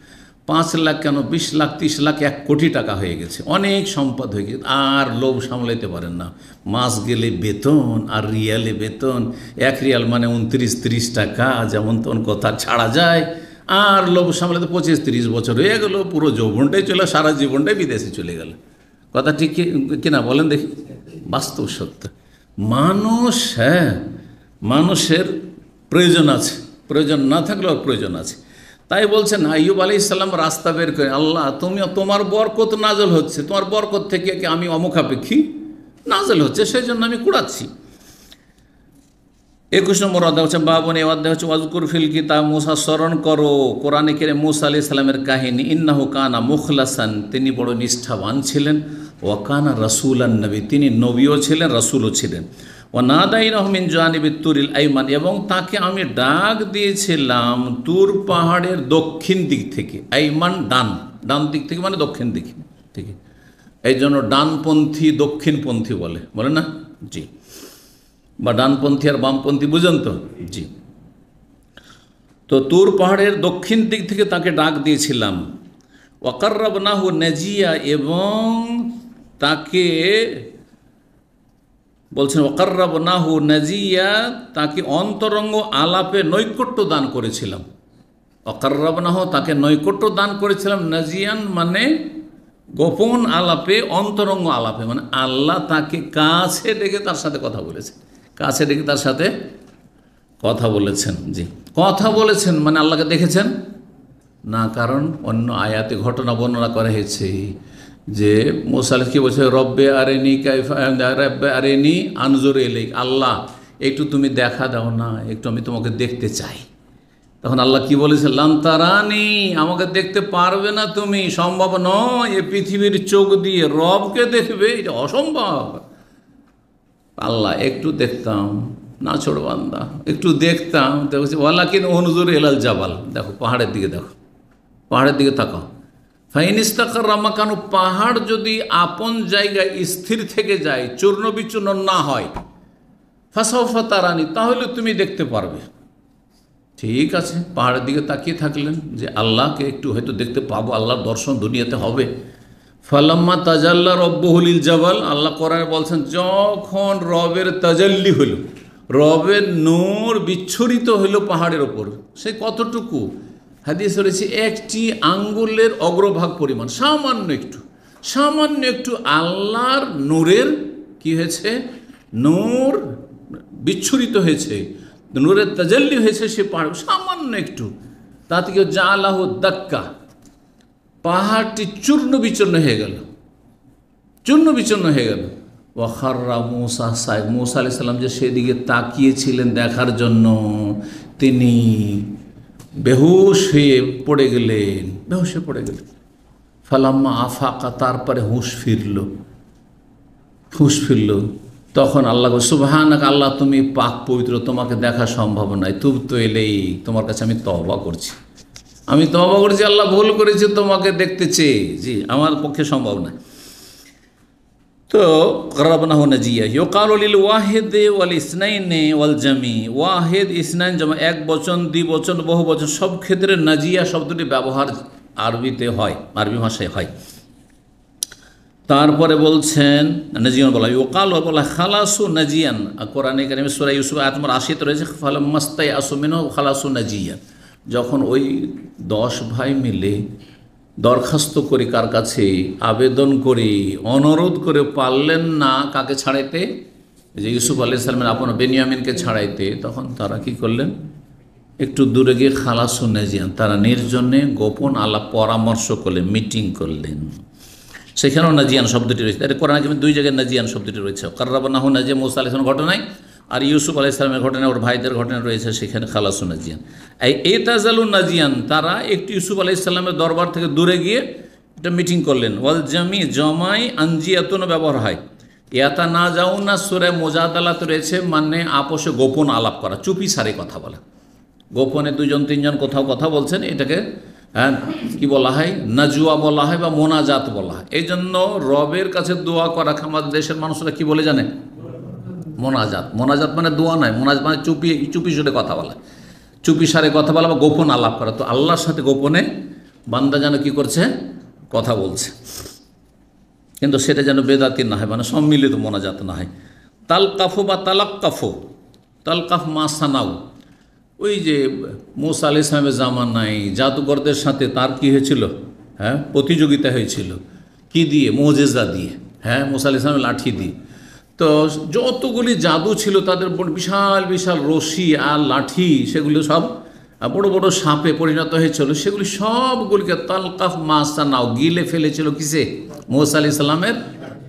পাঁচ লাখ কেন বিশ লাখ তিরিশ লাখ এক কোটি টাকা হয়ে গেছে অনেক সম্পদ হয়ে গেছে আর লোভ সামলাইতে পারেন না মাস গেলে বেতন আর রিয়ালে বেতন এক রিয়াল মানে উনত্রিশ তিরিশ টাকা যেমন তখন কথা ছাড়া যায় আর লোভ সামলাতে পঁচিশ তিরিশ বছর হয়ে গেল পুরো যৌবনটাই চলে সারা জীবনটাই বিদেশে চলে গেল কথা ঠিক কিনা বলেন দেখি বাস্তব সত্য মানুষ হ্যাঁ মানুষের প্রয়োজন আছে প্রয়োজন না থাকলেও প্রয়োজন আছে তাই বলছেন আইব আলি ইসলাম রাস্তা বের করে আল্লাহ তুমি তোমার বরকত নাজল হচ্ছে তোমার বরকত থেকে কি আমি অমুখাপেক্ষী নাজল হচ্ছে সেই জন্য আমি কুড়াচ্ছি একুশ নম্বর অধ্যায় হচ্ছে বাবন এ অধ্যায় হচ্ছে ওয়াজকুর ফিল কিতা মুসা স্মরণ করো কোরআনে কেরে মুসা আলি ইসলামের কাহিনী ইন্নাহু কানা মুখলাসান তিনি বড় নিষ্ঠাবান ছিলেন ওয়াকানা রসুল নবী তিনি নবীও ছিলেন রসুলও ছিলেন ও না জানিবি তুরিল আইমান এবং তাকে আমি ডাক দিয়েছিলাম তুর পাহাড়ের দক্ষিণ দিক থেকে আইমান ডান ডান দিক থেকে মানে দক্ষিণ দিক থেকে এই জন্য ডানপন্থী দক্ষিণপন্থী বলে বলে না জি বা ডানপন্থী আর বামপন্থী বুঝেন তো জি তো তুর পাহাড়ের দক্ষিণ দিক থেকে তাকে ডাক দিয়েছিলাম নাহু নেজিয়া এবং তাকে বলছেন ওকার্রাব নাহু নাজিয়া তাকে অন্তরঙ্গ আলাপে নৈকট্য দান করেছিলাম অকার্রাব নাহ তাকে নৈকট্য দান করেছিলাম নাজিয়ান মানে গোপন আলাপে অন্তরঙ্গ আলাপে মানে আল্লাহ তাকে কাছে ডেকে তার সাথে কথা বলেছে কাছে ডেকে তার সাথে কথা বলেছেন জি কথা বলেছেন মানে আল্লাহকে দেখেছেন না কারণ অন্য আয়াতে ঘটনা বর্ণনা করা হয়েছে যে মোসাল কি বলছে রব্বে আরেনি রব্বে আরেনি আনজোর এলেক আল্লাহ একটু তুমি দেখা দাও না একটু আমি তোমাকে দেখতে চাই তখন আল্লাহ কি বলেছে লান্তারানি আমাকে দেখতে পারবে না তুমি সম্ভব নয় এ পৃথিবীর চোখ দিয়ে রবকে দেখবে এটা অসম্ভব আল্লাহ একটু দেখতাম না বান্দা একটু দেখতাম দেখছি কিন্তু অনুজুর এলাল জাবাল দেখো পাহাড়ের দিকে দেখো পাহাড়ের দিকে তাকাও ফাইনিস্তাকার রামাকানু পাহাড় যদি আপন জায়গায় স্থির থেকে যায় চূর্ণ বিচূর্ণ না হয় ফাঁসাফা তারানি তাহলে তুমি দেখতে পারবে ঠিক আছে পাহাড়ের দিকে তাকিয়ে থাকলেন যে আল্লাহকে একটু হয়তো দেখতে পাবো আল্লাহর দর্শন দুনিয়াতে হবে ফালাম্মা তাজাল্লা রব্বহুলিল জাবাল আল্লাহ করায় বলছেন যখন রবের তাজাল্লি হইল রবের নোর বিচ্ছরিত হইল পাহাড়ের ওপর সে কতটুকু হাদিস রয়েছে একটি আঙ্গুলের অগ্রভাগ পরিমাণ সামান্য একটু সামান্য একটু আল্লাহর নূরের কি হয়েছে নূর বিচ্ছুরিত হয়েছে নূরের তাজাল্লি হয়েছে সে পাহাড় সামান্য একটু তা থেকে যা আল্লাহ দাক্কা পাহাড়টি চূর্ণ বিচূর্ণ হয়ে গেল চূর্ণ বিচূর্ণ হয়ে গেল ওয়াখাররা মৌসা সাহেব মৌসা আলি সাল্লাম যে সেদিকে তাকিয়েছিলেন দেখার জন্য তিনি বেহুশ হয়ে পড়ে গেলেন বেহুশে পড়ে গেলেন ফালাম্মা আফাকা তারপরে হুঁশ ফিরল হুঁশ ফিরল তখন আল্লাহ সুবাহানাক আল্লাহ তুমি পাক পবিত্র তোমাকে দেখা সম্ভব নয় তুব তো এলেই তোমার কাছে আমি তহবা করছি আমি তবা করছি আল্লাহ ভুল করেছি তোমাকে দেখতে চেয়ে জি আমার পক্ষে সম্ভব নয় তো গরাবনাহ নাজিয়া ইয়োকালিল ওয়াহেদ ওয়াল ইসনাইনে ওয়াল জামি ওয়াহেদ ইসনাইন জমা এক বচন দ্বি বচন বহু বচন সব ক্ষেত্রে নাজিয়া শব্দটি ব্যবহার আরবিতে হয় আরবি ভাষায় হয় তারপরে বলছেন নাজিয়ান বলা ইয়োকাল বলা খালাসু নাজিয়ান কোরআনে কারিম সুরা ইউসুফ আত্মার আশিত রয়েছে ফালাম মাস্তাই আসুমিন খালাসু নাজিয়ান যখন ওই দশ ভাই মিলে দরখাস্ত করে কার কাছে আবেদন করে অনুরোধ করে পারলেন না কাকে ছাড়াইতে যে ইউসুফ আলি সালামের আপনার বেনিয়ামিনকে ছাড়াইতে তখন তারা কি করলেন একটু দূরে গিয়ে খালা শুনে যান তারা নির্জনে গোপন আলাপ পরামর্শ করলেন মিটিং করলেন সেখানেও নাজিয়ান শব্দটি রয়েছে তাহলে কোরআন দুই জায়গায় নাজিয়ান শব্দটি রয়েছে কার্রাবানাহু নাজিয়া মোসা আলিসান ঘটনায় আর ইউসুফ আলাহ ইসলামের ঘটনা ওর ভাইদের ঘটনা রয়েছে সেখানে খালাসু নাজিয়ান এই এতাজালু নাজিয়ান তারা একটু ইউসুফ আলাহ ইসলামের দরবার থেকে দূরে গিয়ে একটা মিটিং করলেন ওয়াল জামি জমাই আঞ্জিয়াতনও ব্যবহার হয় ইয়াতা না যাও না সুরে মোজাদালাত রয়েছে মানে আপোষে গোপন আলাপ করা চুপি সারে কথা বলা গোপনে দুজন তিনজন কোথাও কথা বলছেন এটাকে হ্যাঁ কি বলা হয় নাজুয়া বলা হয় বা মোনাজাত বলা হয় এই জন্য রবের কাছে দোয়া করা আমাদের দেশের মানুষরা কি বলে জানে মোনাজাত মোনাজাত মানে দোয়া নয় মোনাজাত মানে চুপি চুপি সুরে কথা বলা চুপি সারে কথা বলা বা গোপন আলাপ করা তো আল্লাহর সাথে গোপনে বান্দা যেন কি করছে কথা বলছে কিন্তু সেটা যেন বেদাতি না হয় মানে সম্মিলিত মোনাজাত না হয় তালকাফো বা তালাক্কাফো তালকাফ মা সানাউ ওই যে মোসা আলি জামা নাই জাদুঘরদের সাথে তার কি হয়েছিল হ্যাঁ প্রতিযোগিতা হয়েছিল কি দিয়ে মোজেজা দিয়ে হ্যাঁ মোসা আলি ইসলামের লাঠি দিয়ে তো যতগুলি জাদু ছিল তাদের বিশাল বিশাল রশি আর লাঠি সেগুলো সব বড় বড় সাপে পরিণত হয়েছিল সেগুলি সবগুলিকে তালকাফ মাস্তা নাও গিলে ফেলেছিল কিসে মোসা আলি ইসলামের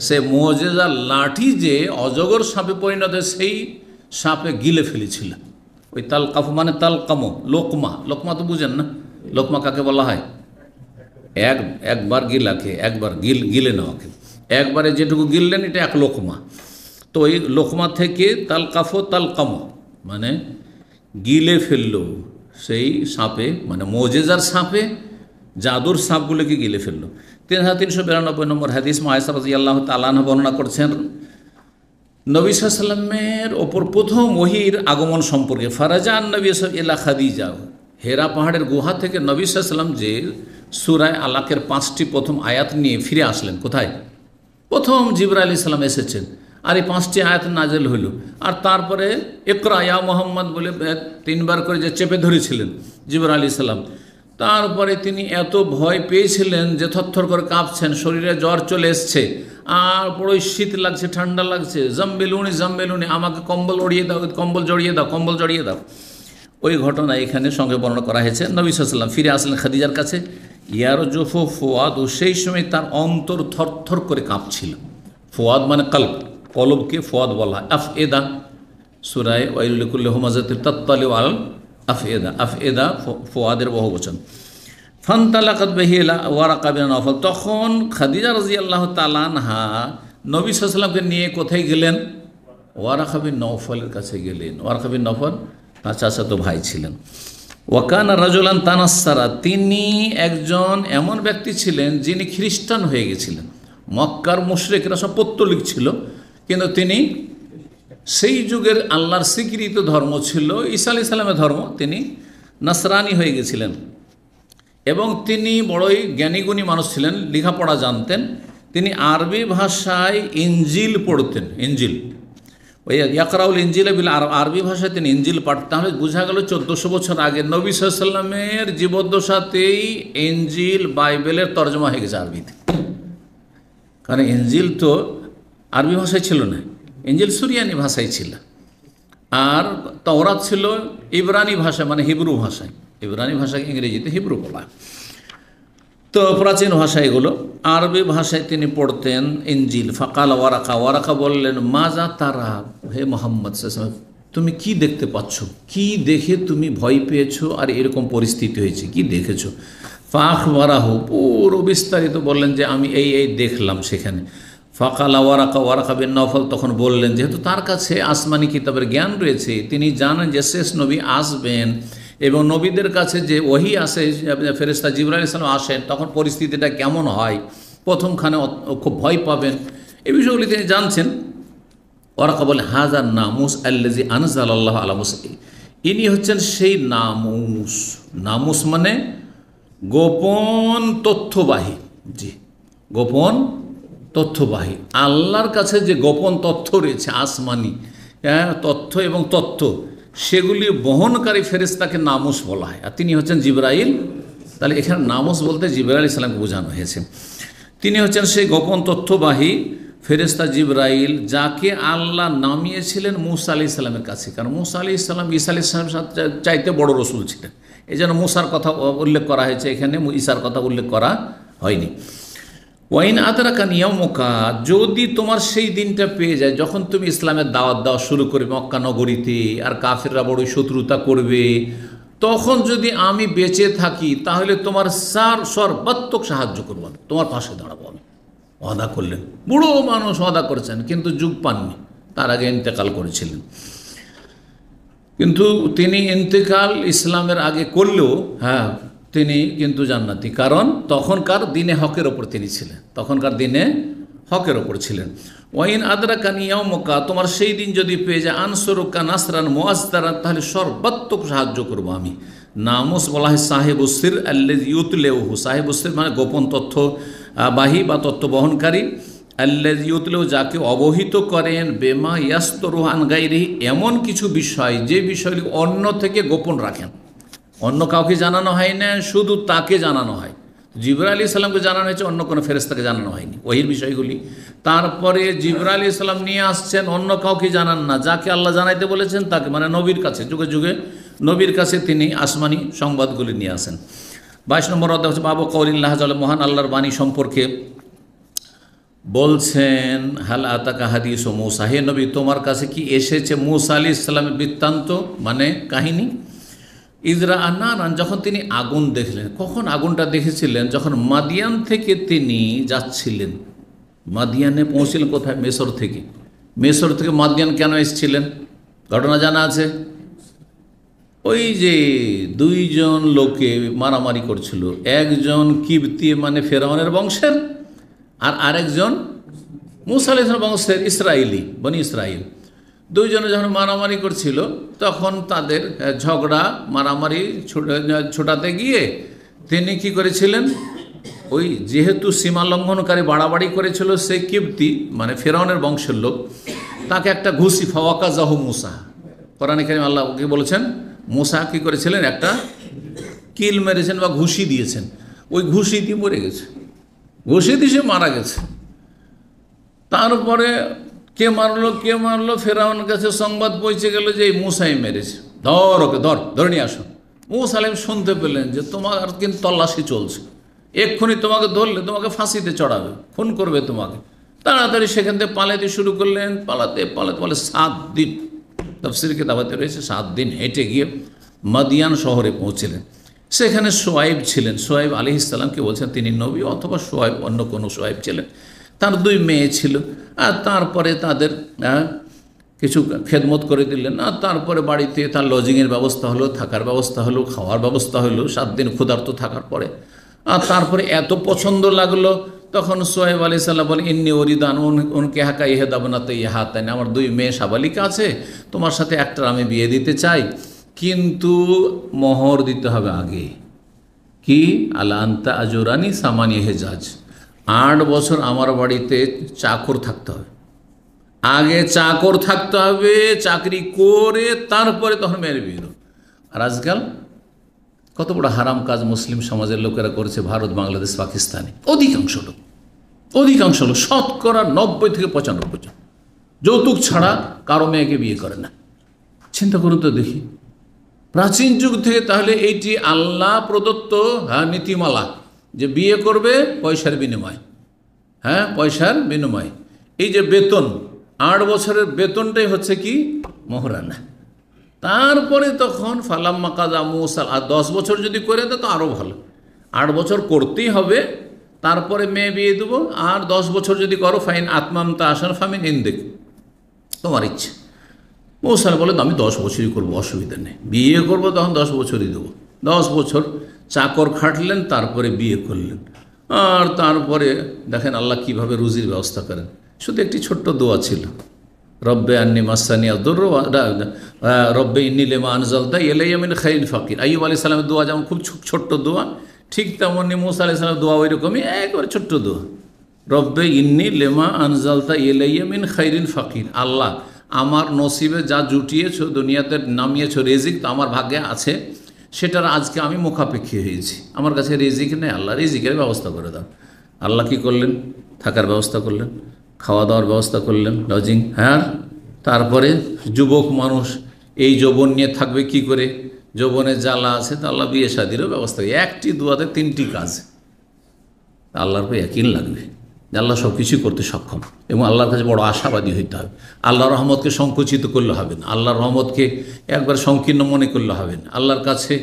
সে মোজেজার লাঠি যে অজগর সাপে পরিণত সেই সাপে গিলে ফেলেছিল ওই তালকাফ মানে তালকামো লোকমা লোকমা তো বুঝেন না লোকমা কাকে বলা হয় এক একবার গিলাকে একবার গিল গিলে নেওয়াকে একবারে যেটুকু গিললেন এটা এক লোকমা তো এই লোকমা থেকে তালকাফো তালকামো মানে গিলে ফেলল সেই সাপে মানে মোজেজার সাপে জাদুর সাপগুলোকে গিলে ফেললো তিন হাজার তিনশো বিরানব্বই নম্বর হাদিস মায়সা রাজি আল্লাহ তালানা বর্ণনা করছেন নবী সাল্লামের ওপর প্রথম ওহির আগমন সম্পর্কে ফারাজান নবী খাদি যাও হেরা পাহাড়ের গুহা থেকে নবী সাল্লাম যে সুরায় আলাকের পাঁচটি প্রথম আয়াত নিয়ে ফিরে আসলেন কোথায় প্রথম জিবরা আলি সাল্লাম এসেছেন আর এই পাঁচটি আয়াত নাজেল হইল আর তারপরে একরা ইয়া মোহাম্মদ বলে তিনবার করে যে চেপে ধরেছিলেন জিবর আলী সাল্লাম তারপরে তিনি এত ভয় পেয়েছিলেন যে থরথর করে কাঁপছেন শরীরে জ্বর চলে এসছে আর বড়ই শীত লাগছে ঠান্ডা লাগছে জাম্বেলুনি জাম্বেলুনি আমাকে কম্বল ওড়িয়ে দাও কম্বল জড়িয়ে দাও কম্বল জড়িয়ে দাও ওই ঘটনা এখানে সঙ্গে বর্ণনা করা হয়েছে নবী সাল্লাম ফিরে আসলেন খাদিজার কাছে ইয়ারো জোফো ফোয়াদ সেই সময় তার অন্তর থরথর করে কাঁপছিল ফোয়াদ মানে কাল্প কলবকে ফোয়াদ বলা আফ এদা সুরায় ওয়াইলকুল্লাহ মাজাতির তত্তালি আল আফ এদা আফ এদা ফোয়াদের বহু বচন ফান্তালাকাত বেহিলা ওয়ারা কাবিনা নফল তখন খাদিজা রাজি আল্লাহ তালানহা নবী সাল্লামকে নিয়ে কোথায় গেলেন ওয়ারাকাবিন নৌফলের কাছে গেলেন ওয়ারাকাবিন নফল তার তো ভাই ছিলেন ওয়াকান রাজুলান তানাসারা তিনি একজন এমন ব্যক্তি ছিলেন যিনি খ্রিস্টান হয়ে গেছিলেন মক্কার মুশরেকরা সব পত্তলিক ছিল কিন্তু তিনি সেই যুগের আল্লাহর স্বীকৃত ধর্ম ছিল ঈসা আলি সাল্লামের ধর্ম তিনি নাসরানি হয়ে গেছিলেন এবং তিনি বড়ই জ্ঞানীগুণী মানুষ ছিলেন লেখাপড়া জানতেন তিনি আরবি ভাষায় ইঞ্জিল পড়তেন ইঞ্জিল ওই ইয়াকরাউল ইঞ্জিল বিল আরবি ভাষায় তিনি ইঞ্জিল পাঠ তাহলে বোঝা গেল চোদ্দোশো বছর আগে নবী সাল্লামের জীবদ্দশাতেই ইঞ্জিল বাইবেলের তর্জমা হয়ে গেছে আরবিতে কারণ ইঞ্জিল তো আরবি ভাষায় ছিল না এঞ্জেল সুরিয়ানি ভাষায় ছিল আর তওরাত ছিল ইব্রানি ভাষা মানে হিব্রু ভাষায় ইব্রানি ভাষাকে ইংরেজিতে হিব্রু বলা তো প্রাচীন ভাষা এগুলো আরবি ভাষায় তিনি পড়তেন ইঞ্জিল ফাকাল ওয়ারাকা ওয়ারাকা বললেন মাজা তারা হে মোহাম্মদ তুমি কি দেখতে পাচ্ছ কি দেখে তুমি ভয় পেয়েছো আর এরকম পরিস্থিতি হয়েছে কি দেখেছো ফাঁক মারাহু পুরো বিস্তারিত বললেন যে আমি এই এই দেখলাম সেখানে ফাকালা ওয়ারাকা ওয়ারাকা বিন নফল তখন বললেন যেহেতু তার কাছে আসমানি কিতাবের জ্ঞান রয়েছে তিনি জানেন যে শেষ নবী আসবেন এবং নবীদের কাছে যে ওহি আসে ফেরেস্তা জিবরাল ইসলাম আসেন তখন পরিস্থিতিটা কেমন হয় প্রথমখানে খুব ভয় পাবেন এ বিষয়গুলি তিনি জানছেন ওরাকা বলে হাজার নামুস আল্লাজি আনসাল আল্লাহ আলামুস ইনি হচ্ছেন সেই নামুস নামুস মানে গোপন তথ্যবাহী জি গোপন তথ্যবাহী আল্লাহর কাছে যে গোপন তথ্য রয়েছে আসমানি হ্যাঁ তথ্য এবং তথ্য সেগুলি বহনকারী ফেরেস্তাকে নামুস বলা হয় আর তিনি হচ্ছেন জিব্রাইল তাহলে এখানে নামুস বলতে জিব্রাইল ইসলামকে বোঝানো হয়েছে তিনি হচ্ছেন সেই গোপন তথ্যবাহী ফেরেস্তা জিব্রাইল যাকে আল্লাহ নামিয়েছিলেন মুসা আলি ইসলামের কাছে কারণ মুসা আলি ইসলাম ইসা আলি ইসলামের সাথে চাইতে বড় রসুল ছিলেন এই জন্য মুসার কথা উল্লেখ করা হয়েছে এখানে ইসার কথা উল্লেখ করা হয়নি ওয়াইন আতারাকা নিয়মকা যদি তোমার সেই দিনটা পেয়ে যায় যখন তুমি ইসলামের দাওয়াত দেওয়া শুরু করবে মক্কা নগরীতে আর কাফেররা বড়ই শত্রুতা করবে তখন যদি আমি বেঁচে থাকি তাহলে তোমার সার সর্বাত্মক সাহায্য করবো তোমার পাশে দাঁড়াবো আমি অদা করলেন বুড়ো মানুষ অদা করেছেন কিন্তু যুগ পাননি তার আগে ইন্তেকাল করেছিলেন কিন্তু তিনি ইন্তেকাল ইসলামের আগে করলেও হ্যাঁ তিনি কিন্তু জান্নাতি কারণ তখনকার দিনে হকের ওপর তিনি ছিলেন তখনকার দিনে হকের ওপর ছিলেন ওয়াইন আদরা কানিয়াও তোমার সেই দিন যদি পেয়ে যায় আনসরুকা নাসরান মোয়াজদারান তাহলে সর্বাত্মক সাহায্য করব আমি নামস বলা হয় সাহেবুসির আল্লেজ সাহেব সাহেবুসির মানে গোপন তথ্য বাহী বা তথ্য বহনকারী আল্লেজ ইউতলেউ যাকে অবহিত করেন বেমা ইয়াস্তরুহান গাইরি এমন কিছু বিষয় যে বিষয়গুলি অন্য থেকে গোপন রাখেন অন্য কাউকে জানানো হয় না শুধু তাকে জানানো হয় জিবরা আলী ইসলামকে জানানো হয়েছে অন্য কোনো ফেরেস্তাকে জানানো হয়নি ওহির বিষয়গুলি তারপরে জিবরা আলী ইসলাম নিয়ে আসছেন অন্য কাউকে জানান না যাকে আল্লাহ জানাইতে বলেছেন তাকে মানে নবীর কাছে যুগে যুগে নবীর কাছে তিনি আসমানি সংবাদগুলি নিয়ে আসেন বাইশ নম্বর অধ্যায় হচ্ছে বাবু কৌরিল্লাহ মহান আল্লাহর বাণী সম্পর্কে বলছেন হাল আতা কাহাদিস ও মৌসা হে নবী তোমার কাছে কি এসেছে মৌসা আলী ইসলামের বৃত্তান্ত মানে কাহিনী ইজরা আনান যখন তিনি আগুন দেখলেন কখন আগুনটা দেখেছিলেন যখন মাদিয়ান থেকে তিনি যাচ্ছিলেন মাদিয়ানে পৌঁছিলেন কোথায় মেসর থেকে মেসর থেকে মাদিয়ান কেন এসেছিলেন ঘটনা জানা আছে ওই যে দুইজন লোকে মারামারি করছিল একজন কিবতি মানে ফেরাউনের বংশের আর আরেকজন মুসালিসের বংশের ইসরায়েলি বনি ইসরায়েল দুইজনে যখন মারামারি করছিল তখন তাদের ঝগড়া মারামারি ছোটাতে গিয়ে তিনি কি করেছিলেন ওই যেহেতু সীমা লঙ্ঘনকারী বাড়াবাড়ি করেছিল সে কিপ্তি মানে ফেরাউনের বংশের লোক তাকে একটা ঘুষি ফাওয়াকা জাহু মুসা কোরআন কারিম আল্লাহ কি বলেছেন মুসা কি করেছিলেন একটা কিল মেরেছেন বা ঘুষি দিয়েছেন ওই ঘুষি দিয়ে মরে গেছে ঘুষি দিয়ে সে মারা গেছে তারপরে কে মারলো কে মারলো ফেরাউন কাছে সংবাদ পৌঁছে গেল যে এই মুসাই মেরেছে ধর ওকে ধর ধরে নিয়ে আসো মুসা আলিম শুনতে পেলেন যে তোমার কিন্তু তল্লাশি চলছে এক্ষুনি তোমাকে ধরলে তোমাকে ফাঁসিতে চড়াবে খুন করবে তোমাকে তাড়াতাড়ি সেখান থেকে পালাতে শুরু করলেন পালাতে পালাতে পালে সাত দিন তফসির কিতাবাতে রয়েছে সাত দিন হেঁটে গিয়ে মাদিয়ান শহরে পৌঁছলেন সেখানে সোয়াইব ছিলেন সোয়াইব আলি ইসলামকে বলছেন তিনি নবী অথবা সোয়াইব অন্য কোনো সোয়াইব ছিলেন তার দুই মেয়ে ছিল আর তারপরে তাদের হ্যাঁ, কিছু খেদমত করে দিলেন আর তারপরে বাড়িতে তার লজিংয়ের ব্যবস্থা হলো থাকার ব্যবস্থা হলো খাওয়ার ব্যবস্থা হলো সাত দিন ক্ষুধার্ত থাকার পরে আর তারপরে এত পছন্দ লাগলো তখন সোহেব আলি সাল্লাহ বলেন ইন্নি অরিদান উনকে হাকা ইহে দাব না তো ইহা তাই আমার দুই মেয়ে সাবালিকা আছে তোমার সাথে একটা আমি বিয়ে দিতে চাই কিন্তু মোহর দিতে হবে আগে কি আলা আন্তা আজুরানি সামানি হেজাজ আট বছর আমার বাড়িতে চাকর থাকতে হবে আগে চাকর থাকতে হবে চাকরি করে তারপরে তখন মেয়ের বিয়ে আর আজকাল কত বড় হারাম কাজ মুসলিম সমাজের লোকেরা করেছে ভারত বাংলাদেশ পাকিস্তানে অধিকাংশ লোক অধিকাংশ লোক শতকরা নব্বই থেকে পঁচানব্বই জন যৌতুক ছাড়া কারো মেয়েকে বিয়ে করে না চিন্তা করুন তো দেখি প্রাচীন যুগ থেকে তাহলে এইটি আল্লাহ প্রদত্ত হ্যাঁ নীতিমালা যে বিয়ে করবে পয়সার বিনিময় হ্যাঁ পয়সার বিনিময় এই যে বেতন আট বছরের বেতনটাই হচ্ছে কি মহরানা তারপরে তখন ফালাম্মা কাজা মুসাল আর দশ বছর যদি করে দেয় তো আরও ভালো আট বছর করতেই হবে তারপরে মেয়ে বিয়ে দেবো আর দশ বছর যদি করো ফাইন আত্মাম তা আসার ফামিন ইন্দিক তোমার ইচ্ছে মৌসাল বলে আমি দশ বছরই করবো অসুবিধা নেই বিয়ে করবো তখন দশ বছরই দেবো দশ বছর চাকর খাটলেন তারপরে বিয়ে করলেন আর তারপরে দেখেন আল্লাহ কিভাবে রুজির ব্যবস্থা করেন শুধু একটি ছোট্ট দোয়া ছিল রব্বে আন্নি মাসানি আদর রব্বে ইন্নিলেমা আনজালদা এলাইয়ামিন খাইন ফাকির আইব আলি সালামের দোয়া যেমন খুব ছোট্ট দোয়া ঠিক তেমন মুসা আলি সালামের দোয়া ওই রকমই একবারে ছোট্ট দোয়া রব্বে ইন্নি লেমা আনজালতা এলাইয়ামিন খাইরিন ফাকির আল্লাহ আমার নসিবে যা জুটিয়েছ দুনিয়াতে নামিয়েছ রেজিক তো আমার ভাগ্যে আছে সেটার আজকে আমি মুখাপেক্ষী হয়েছি আমার কাছে রিজিক নেই আল্লাহ রিজিকের ব্যবস্থা করে দাও আল্লাহ কী করলেন থাকার ব্যবস্থা করলেন খাওয়া দাওয়ার ব্যবস্থা করলেন লজিং হ্যাঁ তারপরে যুবক মানুষ এই যৌবন নিয়ে থাকবে কি করে যৌবনের জ্বালা আছে তা আল্লাহ বিয়ে শাদিরও ব্যবস্থা একটি দুয়াতে তিনটি কাজ আল্লাহর পর একই লাগবে যে আল্লাহ সব কিছুই করতে সক্ষম এবং আল্লাহর কাছে বড় আশাবাদী হইতে হবে আল্লাহ রহমতকে সংকুচিত করলে হবে না আল্লাহর রহমতকে একবার সংকীর্ণ মনে করলে হবে না আল্লাহর কাছে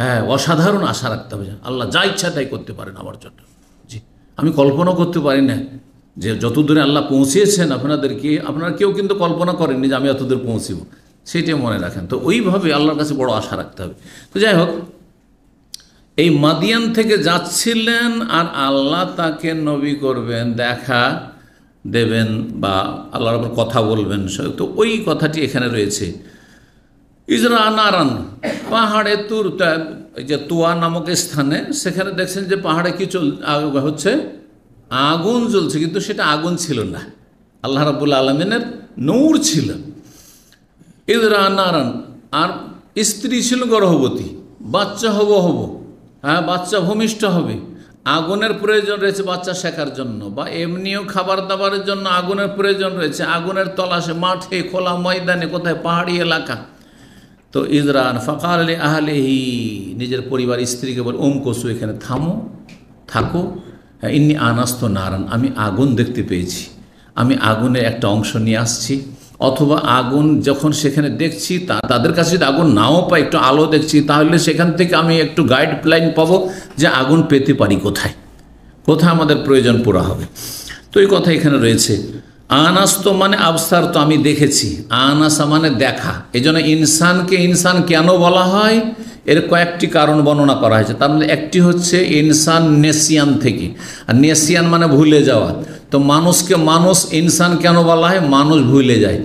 হ্যাঁ অসাধারণ আশা রাখতে হবে আল্লাহ যা ইচ্ছা তাই করতে পারেন আমার জন্য জি আমি কল্পনা করতে পারি না যে যতদূরে আল্লাহ পৌঁছিয়েছেন আপনাদেরকে আপনারা কেউ কিন্তু কল্পনা করেননি যে আমি এতদূর পৌঁছিব সেটাই মনে রাখেন তো ওইভাবে আল্লাহর কাছে বড় আশা রাখতে হবে তো যাই হোক এই মাদিয়ান থেকে যাচ্ছিলেন আর আল্লাহ তাকে নবী করবেন দেখা দেবেন বা আল্লাহর ওপর কথা বলবেন তো ওই কথাটি এখানে রয়েছে ইজরা নারান পাহাড়ে তুর যে তুয়া নামক স্থানে সেখানে দেখছেন যে পাহাড়ে কি চল হচ্ছে আগুন জ্বলছে কিন্তু সেটা আগুন ছিল না আল্লাহ রাবুল আলমিনের নৌর ছিল ইজরা নারান আর স্ত্রী ছিল গর্ভবতী বাচ্চা হব হব হ্যাঁ বাচ্চা ভূমিষ্ঠ হবে আগুনের প্রয়োজন রয়েছে বাচ্চা শেখার জন্য বা এমনিও খাবার দাবারের জন্য আগুনের প্রয়োজন রয়েছে আগুনের তলাশে মাঠে খোলা ময়দানে কোথায় পাহাড়ি এলাকা তো ইজরান ফাঁকা আহলেহি নিজের পরিবার স্ত্রীকে বলে ওম কসু এখানে থামো থাকো হ্যাঁ ইনি আনাস্ত নারান আমি আগুন দেখতে পেয়েছি আমি আগুনে একটা অংশ নিয়ে আসছি অথবা আগুন যখন সেখানে দেখছি তা তাদের কাছে যদি আগুন নাও পাই একটু আলো দেখছি তাহলে সেখান থেকে আমি একটু গাইড প্ল্যান পাবো যে আগুন পেতে পারি কোথায় কোথায় আমাদের প্রয়োজন পুরা হবে তো এই কথা এখানে রয়েছে আনাস তো মানে আবসার তো আমি দেখেছি আনাসা মানে দেখা এই জন্য ইনসানকে ইনসান কেন বলা হয় এর কয়েকটি কারণ বর্ণনা করা হয়েছে তার মধ্যে একটি হচ্ছে ইনসান নেসিয়ান থেকে আর নেসিয়ান মানে ভুলে যাওয়া তো মানুষকে মানুষ ইনসান কেন বলা হয় মানুষ ভুলে যায়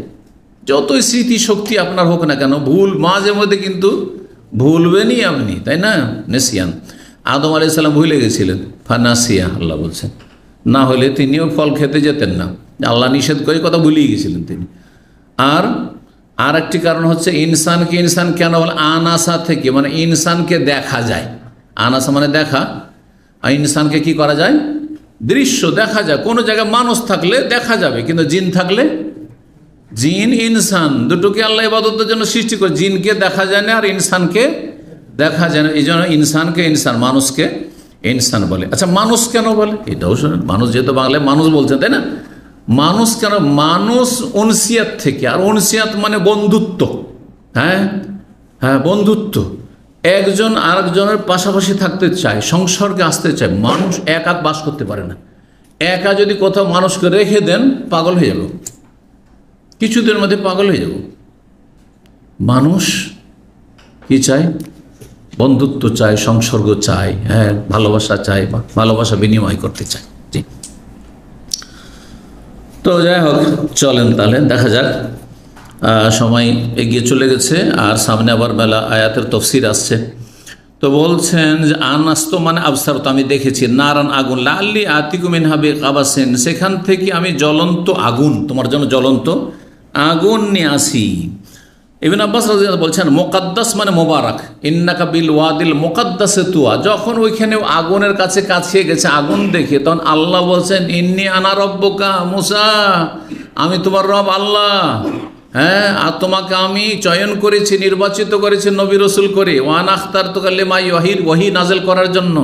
যতই স্মৃতি শক্তি আপনার হোক না কেন ভুল মাঝে মধ্যে কিন্তু ভুলবেনই আপনি তাই না নেসিয়ান আদম আলি সাল্লাম ভুলে গেছিলেন ফানাসিয়া আল্লাহ বলছেন না হলে তিনিও ফল খেতে যেতেন না আল্লাহ নিষেধ করে কথা ভুলিয়ে গেছিলেন তিনি আর আর একটি কারণ হচ্ছে ইনসানকে ইনসান কেন বলে আনাসা থেকে মানে ইনসানকে দেখা যায় আনাসা মানে দেখা আর ইনসানকে কি করা যায় দৃশ্য দেখা যায় কোনো জায়গায় মানুষ থাকলে দেখা যাবে কিন্তু জিন থাকলে জিন ইনসান দুটোকে আল্লাহ ইবাদতের জন্য সৃষ্টি করে জিনকে দেখা যায় না আর ইনসানকে দেখা যায় না এই জন্য ইনসানকে ইনসান মানুষকে ইনসান বলে আচ্ছা মানুষ কেন বলে এটাও শোনেন মানুষ যেহেতু বাংলায় মানুষ বলছেন তাই না মানুষ কেন মানুষ অনসিয়াত থেকে আর অনসিয়াত মানে বন্ধুত্ব হ্যাঁ হ্যাঁ বন্ধুত্ব একজন আরেকজনের পাশাপাশি থাকতে চায় সংসর্গে আসতে চায় মানুষ একা বাস করতে পারে না একা যদি কোথাও মানুষকে রেখে দেন পাগল হয়ে যাব কিছুদের মধ্যে পাগল হয়ে যাব মানুষ কি চায় বন্ধুত্ব চায় সংসর্গ চায় হ্যাঁ ভালোবাসা চায় ভালোবাসা বিনিময় করতে চায় তো যাই হোক চলেন তাহলে দেখা যাক সময় এগিয়ে চলে গেছে আর সামনে আবার বেলা আয়াতের তফসির আসছে তো বলছেন যে আনাস্ত মানে আবসার তো আমি দেখেছি নারান আগুন লাল্লি আতিকুমিন হাবি কাবাসেন সেখান থেকে আমি জ্বলন্ত আগুন তোমার জন্য জ্বলন্ত আগুন নিয়ে আসি ইবিন আব্বাস বলছেন মোকাদ্দাস মানে মোবারক ইন্নাকা বিল ওয়াদিল মোকাদ্দাসে তুয়া যখন ওইখানে আগুনের কাছে কাছে গেছে আগুন দেখে তখন আল্লাহ বলছেন ইন্নি আনা রব্বকা মুসা আমি তোমার রব আল্লাহ হ্যাঁ আর তোমাকে আমি চয়ন করেছি নির্বাচিত করেছি নবী রসুল করে ওয়ান আখতার তো মাই ওয়াহির ওয়াহি নাজেল করার জন্য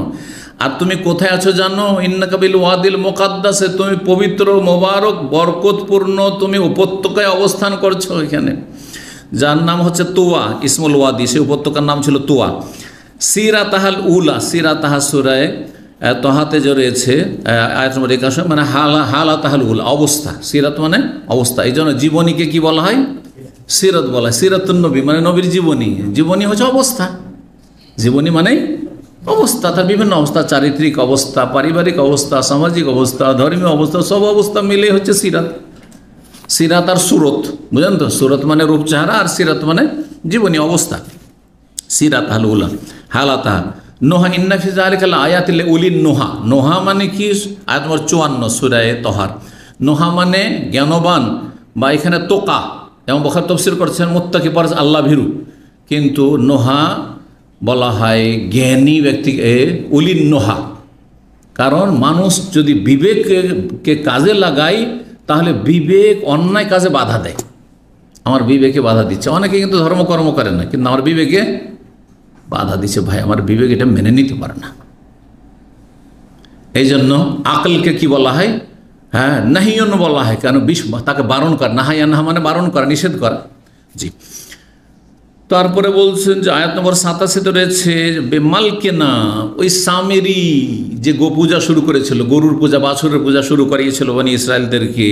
আর তুমি কোথায় আছো জানো ইন্নাকাবিল ওয়াদিল মোকাদ্দাসে তুমি পবিত্র মোবারক বরকতপূর্ণ তুমি উপত্যকায় অবস্থান করছো এখানে যার নাম হচ্ছে তোয়া ইসমুল ওয়াদি সে উপত্যকার নাম ছিল তোয়া সিরা তাহাল উলা সিরা তাহা সুরায় তহাতে যে রয়েছে আয়াত নম্বর একাশ মানে হালা হালা তাহালুল অবস্থা সিরাত মানে অবস্থা এই জন্য জীবনীকে কি বলা হয় সিরত বলা হয় সিরাতুল নবী মানে নবীর জীবনী জীবনী হচ্ছে অবস্থা জীবনী মানে অবস্থা তার বিভিন্ন অবস্থা চারিত্রিক অবস্থা পারিবারিক অবস্থা সামাজিক অবস্থা ধর্মীয় অবস্থা সব অবস্থা মিলে হচ্ছে সিরাত সিরাত আর সুরত বুঝলেন তো সুরত মানে রূপচাহারা আর সিরাত মানে জীবনী অবস্থা সিরাত হালুলা হালাতা নোহা ইন্নাফিজা আলিকাল আয়াতিলে উলিন নোহা নোহা মানে কি আয়াত নম্বর চুয়ান্ন সুরায় তহার নোহা মানে জ্ঞানবান বা এখানে তোকা এবং বখার তফসির করছেন মোত্তাকি পারস আল্লাহ ভিরু কিন্তু নোহা বলা হয় জ্ঞানী ব্যক্তিকে উলিন নোহা কারণ মানুষ যদি বিবেককে কাজে লাগায় তাহলে বিবেক অন্যায় কাজে বাধা দেয় আমার বিবেকে বাধা দিচ্ছে অনেকে কিন্তু ধর্মকর্ম করে না কিন্তু আমার বিবেকে বাধা দিচ্ছে ভাই আমার বিবেক এটা মেনে নিতে পারে না এই জন্য আকলকে কি বলা হয় হ্যাঁ নাহিয়ন বলা হয় কেন বিষ তাকে বারণ করা নাহাইয়া নাহা মানে বারণ করা নিষেধ করা জি তারপরে বলছেন যে আয়াত নম্বর সাতাশিতে রয়েছে বেমাল কেনা ওই সামেরি যে গোপূজা শুরু করেছিল গরুর পূজা বাছুরের পূজা শুরু করিয়েছিল মানে ইসরায়েলদেরকে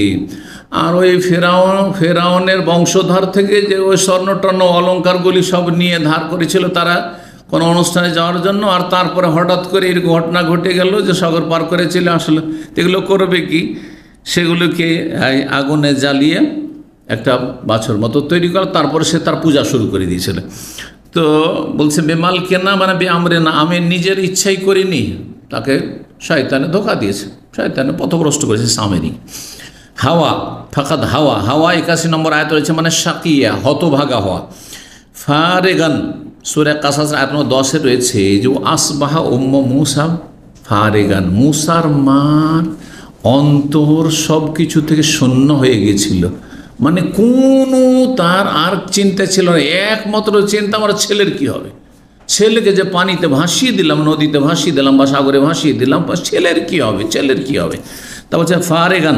আর ওই ফেরাও ফেরাউনের বংশধর থেকে যে ওই স্বর্ণ টর্ণ অলঙ্কারগুলি সব নিয়ে ধার করেছিল তারা কোনো অনুষ্ঠানে যাওয়ার জন্য আর তারপরে হঠাৎ করে এরকম ঘটনা ঘটে গেল যে সাগর পার করে চলে আসলো এগুলো করবে কি সেগুলোকে আগুনে জ্বালিয়ে একটা বাছর মতো তৈরি করে তারপরে সে তার পূজা শুরু করে দিয়েছিল তো বলছে বেমাল কেনা মানে বে আমরে না আমি নিজের ইচ্ছাই করিনি তাকে শয়তানে ধোকা দিয়েছে শয়তানে পথভ্রষ্ট করেছে সামেরি হাওয়া ফাঁকাত হাওয়া হাওয়া একাশি নম্বর আয়ত রয়েছে মানে সাকিয়া হতভাগা হওয়া ফারেগান সুরে কাসাস আপনার দশে রয়েছে যে আসবাহা ওম্ম মুসা ফারেগান মুসার মার অন্তর সব কিছু থেকে শূন্য হয়ে গেছিল মানে কোনো তার আর চিন্তা ছিল না একমাত্র চিন্তা আমার ছেলের কি হবে ছেলেকে যে পানিতে ভাসিয়ে দিলাম নদীতে ভাসিয়ে দিলাম বা সাগরে ভাসিয়ে দিলাম ছেলের কি হবে ছেলের কি হবে তা বলছে ফারেগান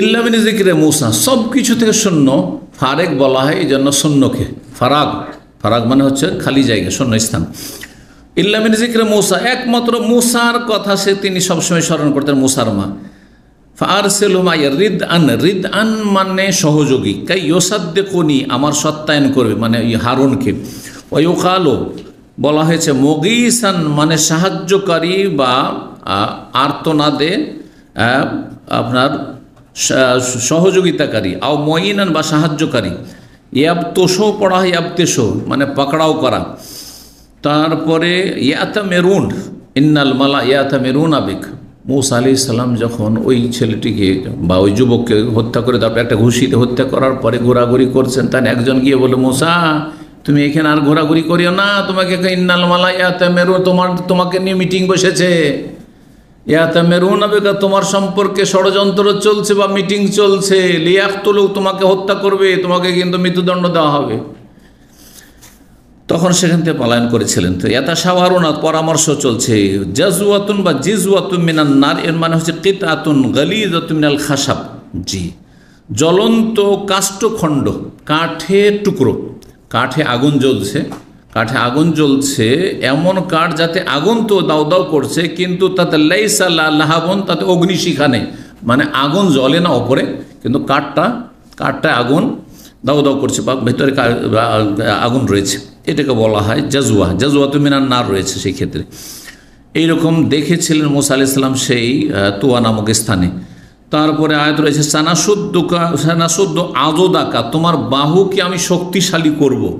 ইল্লামিনী জিকিরে মূসা সব কিছু থেকে শূন্য ফারেক বলা হয় এই জন্য শূন্যকে ফারাক ফারাক মানে হচ্ছে খালি জায়গা স্থান ইল্লামিন জিক্র মুসা একমাত্র মুসার কথা সে তিনি সবসময় স্মরণ করতেন মুসার মা আন আন মানে সহযোগী কোনি আমার সত্যায়ন করবে মানে হারুনকে বলা হয়েছে মানে সাহায্যকারী বা আর্তনাদে আপনার সহযোগিতাকারী আও মহিনান বা সাহায্যকারী ইয়াবতোষও পড়া হয় ইয়াবতেশো মানে পাকড়াও করা তারপরে ইয়াতা মেরুন ইন্নাল মালা ইয়াতা মেরুন আবেগ মৌসা আলি সাল্লাম যখন ওই ছেলেটিকে বা ওই যুবককে হত্যা করে তারপরে একটা ঘুষিতে হত্যা করার পরে ঘোরাঘুরি করছেন তার একজন গিয়ে বলে মৌসা তুমি এখানে আর ঘোরাঘুরি করিও না তোমাকে ইন্নাল মালা ইয়াতা মেরুন তোমার তোমাকে নিয়ে মিটিং বসেছে ইয়াতা মেরুন আবেগা তোমার সম্পর্কে ষড়যন্ত্র চলছে বা মিটিং চলছে লিয়াক্তলোক তোমাকে হত্যা করবে তোমাকে কিন্তু মৃত্যুদণ্ড দেওয়া হবে তখন সেখান থেকে পলায়ন করেছিলেন তো ইয়াতা সাওয়ারুনাথ পরামর্শ চলছে জাজুয়াতুন বা জিজুয়াতুন মিনান নার এর মানে হচ্ছে কিতাতুন গলিজাতুন মিনাল খাসাব জি জ্বলন্ত কাষ্ঠখণ্ড কাঠে টুকরো কাঠে আগুন জ্বলছে কাঠে আগুন জ্বলছে এমন কাঠ যাতে আগুন তো দাও দাও করছে কিন্তু তাতে লাহাবন তাতে অগ্নিশিখা নেই মানে আগুন জ্বলে না ওপরে কিন্তু কাঠটা কাঠটা আগুন দাও দাও করছে বা ভেতরে আগুন রয়েছে এটাকে বলা হয় জাজুয়া জাজুয়া তো মিনার না রয়েছে সেই ক্ষেত্রে এইরকম দেখেছিলেন মোসা আলি ইসলাম সেই তুয়া নামক স্থানে তারপরে আয়াত রয়েছে সানাসুদ্দুকা সানাসুদ্দ আজোদাকা তোমার বাহুকে আমি শক্তিশালী করবো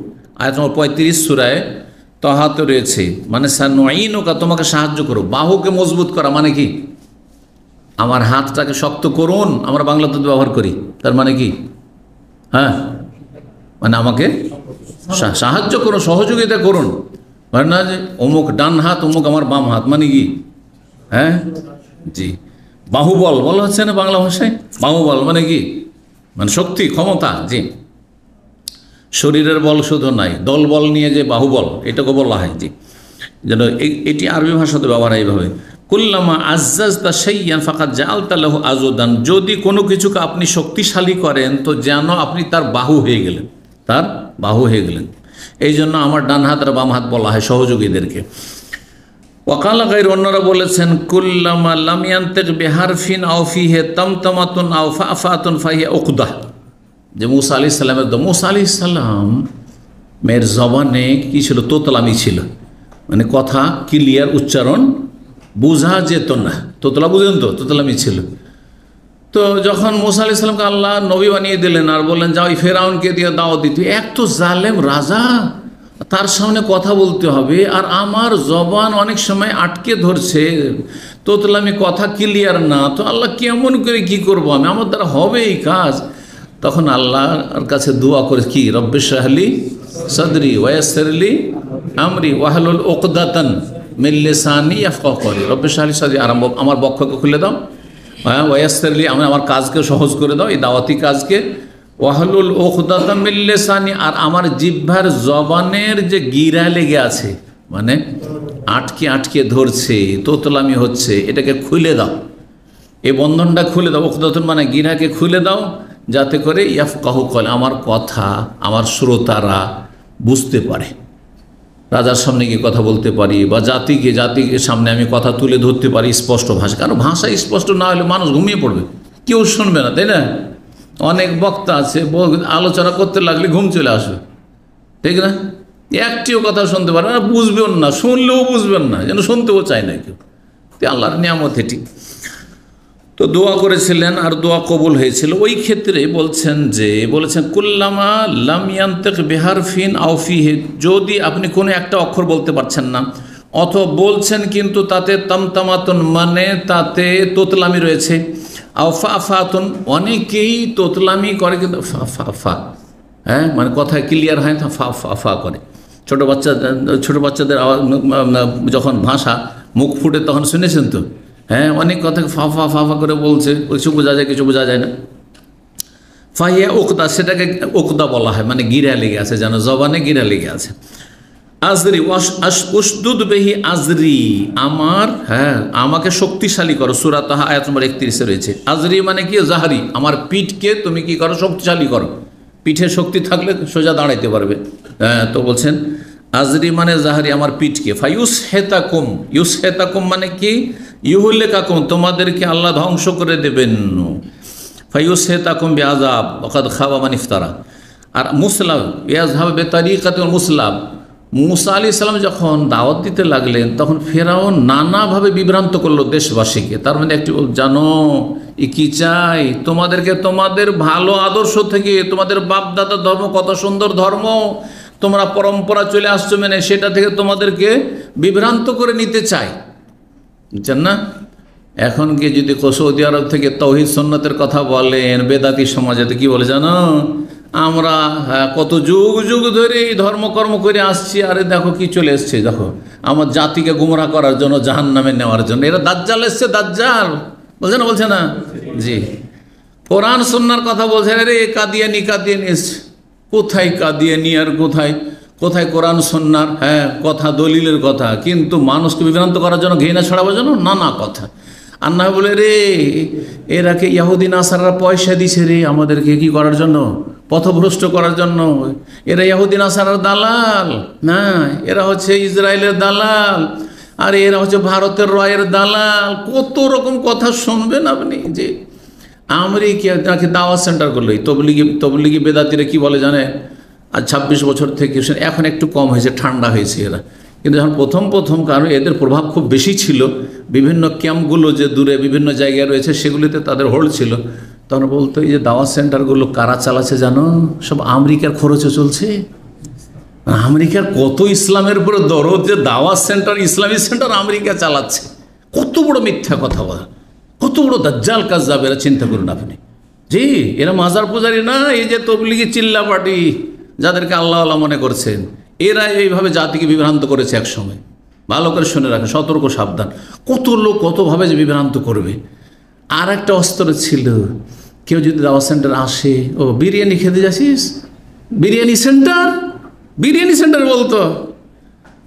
আয়াত নম্বর পঁয়ত্রিশ সুরায় তহাতে রয়েছে মানে সানুকা তোমাকে সাহায্য করো বাহুকে মজবুত করা মানে কি আমার হাতটাকে শক্ত করুন আমরা বাংলাতে ব্যবহার করি তার মানে কি হ্যাঁ মানে আমাকে সাহায্য করুন সহযোগিতা করুন মানে না যে অমুক ডান হাত অমুক আমার বাম হাত মানে কি হ্যাঁ জি বাহুবল বলা হচ্ছে না বাংলা ভাষায় বাহুবল মানে কি মানে শক্তি ক্ষমতা জি শরীরের বল শুধু নাই দল বল নিয়ে যে বাহুবল এটাকে বলা হয় যে যেন এটি আরবি ভাষাতে ব্যবহার হয় এইভাবে কুল্লামা আজ্জাজ দা সেইয়ান ফাঁকা জাল তালাহ আজোদান যদি কোনো কিছুকে আপনি শক্তিশালী করেন তো যেন আপনি তার বাহু হয়ে গেলেন তার বাহু হয়ে গেলেন এই জন্য আমার ডান হাত আর বাম হাত বলা হয় সহযোগীদেরকে ওকালাকাই অন্যরা বলেছেন কুল্লামা লামিয়ান্তেক বেহারফিন আউফি হে তমতমাতুন আউফা আফাতুন ফাহিয়া ওকুদাহ যে মুসা আলি সাল্লামের দম মুসা আলি মেয়ের জবানে কী ছিল তোতলামি ছিল মানে কথা ক্লিয়ার উচ্চারণ বোঝা যেত না তোতলা বুঝেন তো তোতলামি ছিল তো যখন মুসা আলি সাল্লামকে আল্লাহ নবী বানিয়ে দিলেন আর বললেন যা ওই ফেরাউনকে দিয়ে দাওয়া দিত এক তো জালেম রাজা তার সামনে কথা বলতে হবে আর আমার জবান অনেক সময় আটকে ধরছে তোতলামি কথা ক্লিয়ার না তো আল্লাহ কেমন করে কি করব আমি আমার দ্বারা হবে এই কাজ তখন আল্লাহর কাছে দোয়া করে কি রব্বে শাহলি সদরি ওয়াসরলি আমরি ওয়াহলুল ওকদাতন মিল্লেসানি করি রব্বে শাহলি সদরি আরম্ভ আমার বক্ষকে খুলে দাও হ্যাঁ ওয়াসরলি আমি আমার কাজকে সহজ করে দাও এই দাওয়াতি কাজকে ওয়াহলুল ওকদাতন মিল্লেসানি আর আমার জিভার জবানের যে গিরা লেগে আছে মানে আটকে আটকে ধরছে তোতলামি হচ্ছে এটাকে খুলে দাও এই বন্ধনটা খুলে দাও ওকদাতন মানে গিরাকে খুলে দাও যাতে করে ইয়াফকাহু কলে আমার কথা আমার শ্রোতারা বুঝতে পারে রাজার সামনে গিয়ে কথা বলতে পারি বা জাতিকে জাতিকে সামনে আমি কথা তুলে ধরতে পারি স্পষ্ট ভাষা কারণ ভাষা স্পষ্ট না হলে মানুষ ঘুমিয়ে পড়বে কেউ শুনবে না তাই না অনেক বক্তা আছে আলোচনা করতে লাগলে ঘুম চলে আসবে ঠিক না একটিও কথা শুনতে পারবে না বুঝবেন না শুনলেও বুঝবেন না যেন শুনতেও চায় না কেউ আল্লাহর নিয়ামত এটি তো দোয়া করেছিলেন আর দোয়া কবুল হয়েছিল ওই ক্ষেত্রে বলছেন যে বলেছেন কুল্লামা লামিয়ান্তেক বেহার ফিন আউফি যদি আপনি কোনো একটা অক্ষর বলতে পারছেন না অথবা বলছেন কিন্তু তাতে তামতামাতন মানে তাতে তোতলামি রয়েছে আউফা আফাতন অনেকেই তোতলামি করে কিন্তু ফা ফা ফা হ্যাঁ মানে কথা ক্লিয়ার হয় না ফা ফা ফা করে ছোটো বাচ্চা ছোটো বাচ্চাদের যখন ভাষা মুখ ফুটে তখন শুনেছেন তো হ্যাঁ অনেক কথা ফা ফাফা করে বলছে কিছু বোঝা যায় কিছু বোঝা যায় না ফাহিয়া ওকদা সেটাকে ওকদা বলা হয় মানে গিরা লেগে আছে যেন জবানে গিরা লেগে আছে আজরি উসদুদ বেহি আজরি আমার হ্যাঁ আমাকে শক্তিশালী করো সুরা তাহা আয়াত নম্বর একত্রিশে রয়েছে আজরি মানে কি জাহারি আমার পিঠকে তুমি কি করো শক্তিশালী করো পিঠে শক্তি থাকলে সোজা দাঁড়াইতে পারবে হ্যাঁ তো বলছেন আজরি মানে জাহারি আমার পিঠকে ফাইউস হেতাকুম ইউস হেতাকুম মানে কি ইহুল্লে কাকুম তোমাদেরকে আল্লাহ ধ্বংস করে দেবেন ফাইউস হেতাকুম বে আজাব অকাদ খাওয়া মানে ইফতারা আর মুসলাম ইয়াজ বেতারি তারিকাত মুসলাম মুসা আলি ইসলাম যখন দাওয়াত দিতে লাগলেন তখন ফেরাও নানাভাবে বিভ্রান্ত করলো দেশবাসীকে তার মানে একটি জানো এ কী চাই তোমাদেরকে তোমাদের ভালো আদর্শ থেকে তোমাদের বাপদাদা ধর্ম কত সুন্দর ধর্ম তোমরা পরম্পরা চলে আসছো মেনে সেটা থেকে তোমাদেরকে বিভ্রান্ত করে নিতে চাই বুঝছেন না এখন কি যদি সৌদি আরব থেকে তহিদ সন্ন্যতের কথা বলেন বেদাতি সমাজেতে কি বলে জানো আমরা হ্যাঁ, কত যুগ যুগ ধরে এই ধর্মকর্ম করে আসছি আরে দেখো কি চলে এসছে দেখো আমার জাতিকে গুমরা করার জন্য জাহান নামে নেওয়ার জন্য এরা দাজ্জাল এসছে দাজ্জাল বলছে না বলছে না জি কোরআন সন্ন্যার কথা বলছে আরে কাদিয়ানি কাদিয়ানি এসছে কোথায় দিয়ে আর কোথায় কোথায় কোরআন সন্ন্যার হ্যাঁ কথা দলিলের কথা কিন্তু মানুষকে বিভ্রান্ত করার জন্য ঘৃণা ছড়াবার জন্য নানা কথা আর না বলে রে এরাকে ইয়াহুদ্দিন আসাররা পয়সা দিছে রে আমাদেরকে কি করার জন্য পথভ্রষ্ট করার জন্য এরা ইয়াহুদ্দিন আসারার দালাল না এরা হচ্ছে ইসরায়েলের দালাল আর এরা হচ্ছে ভারতের রয়ের দালাল কত রকম কথা শুনবেন আপনি যে আমরিকাকে দাওয়া সেন্টার করলো তবলিগি তবলিগি বেদাতিরা কি বলে জানে আর ছাব্বিশ বছর থেকে এখন একটু কম হয়েছে ঠান্ডা হয়েছে এরা কিন্তু যখন প্রথম প্রথম কারণ এদের প্রভাব খুব বেশি ছিল বিভিন্ন ক্যাম্পগুলো যে দূরে বিভিন্ন জায়গায় রয়েছে সেগুলিতে তাদের হোল্ড ছিল তখন বলতো এই যে দাওয়া সেন্টারগুলো কারা চালাচ্ছে জানো সব আমেরিকার খরচে চলছে আমেরিকার কত ইসলামের উপরে দরদ যে দাওয়া সেন্টার ইসলামী সেন্টার আমেরিকা চালাচ্ছে কত বড় মিথ্যা কথা বলা কত বড় দাজ্জাল কাজ যাবে এরা চিন্তা করুন আপনি জি এরা মাজার পূজারি না এই যে তবলিগি চিল্লা পাটি যাদেরকে আল্লাহ আল্লাহ মনে করছেন এরা এইভাবে জাতিকে বিভ্রান্ত করেছে একসময় ভালো করে শুনে রাখেন সতর্ক সাবধান কত লোক কতভাবে যে বিভ্রান্ত করবে আর একটা অস্ত্র ছিল কেউ যদি দাওয়া সেন্টার আসে ও বিরিয়ানি খেতে যাসিস বিরিয়ানি সেন্টার বিরিয়ানি সেন্টার বলতো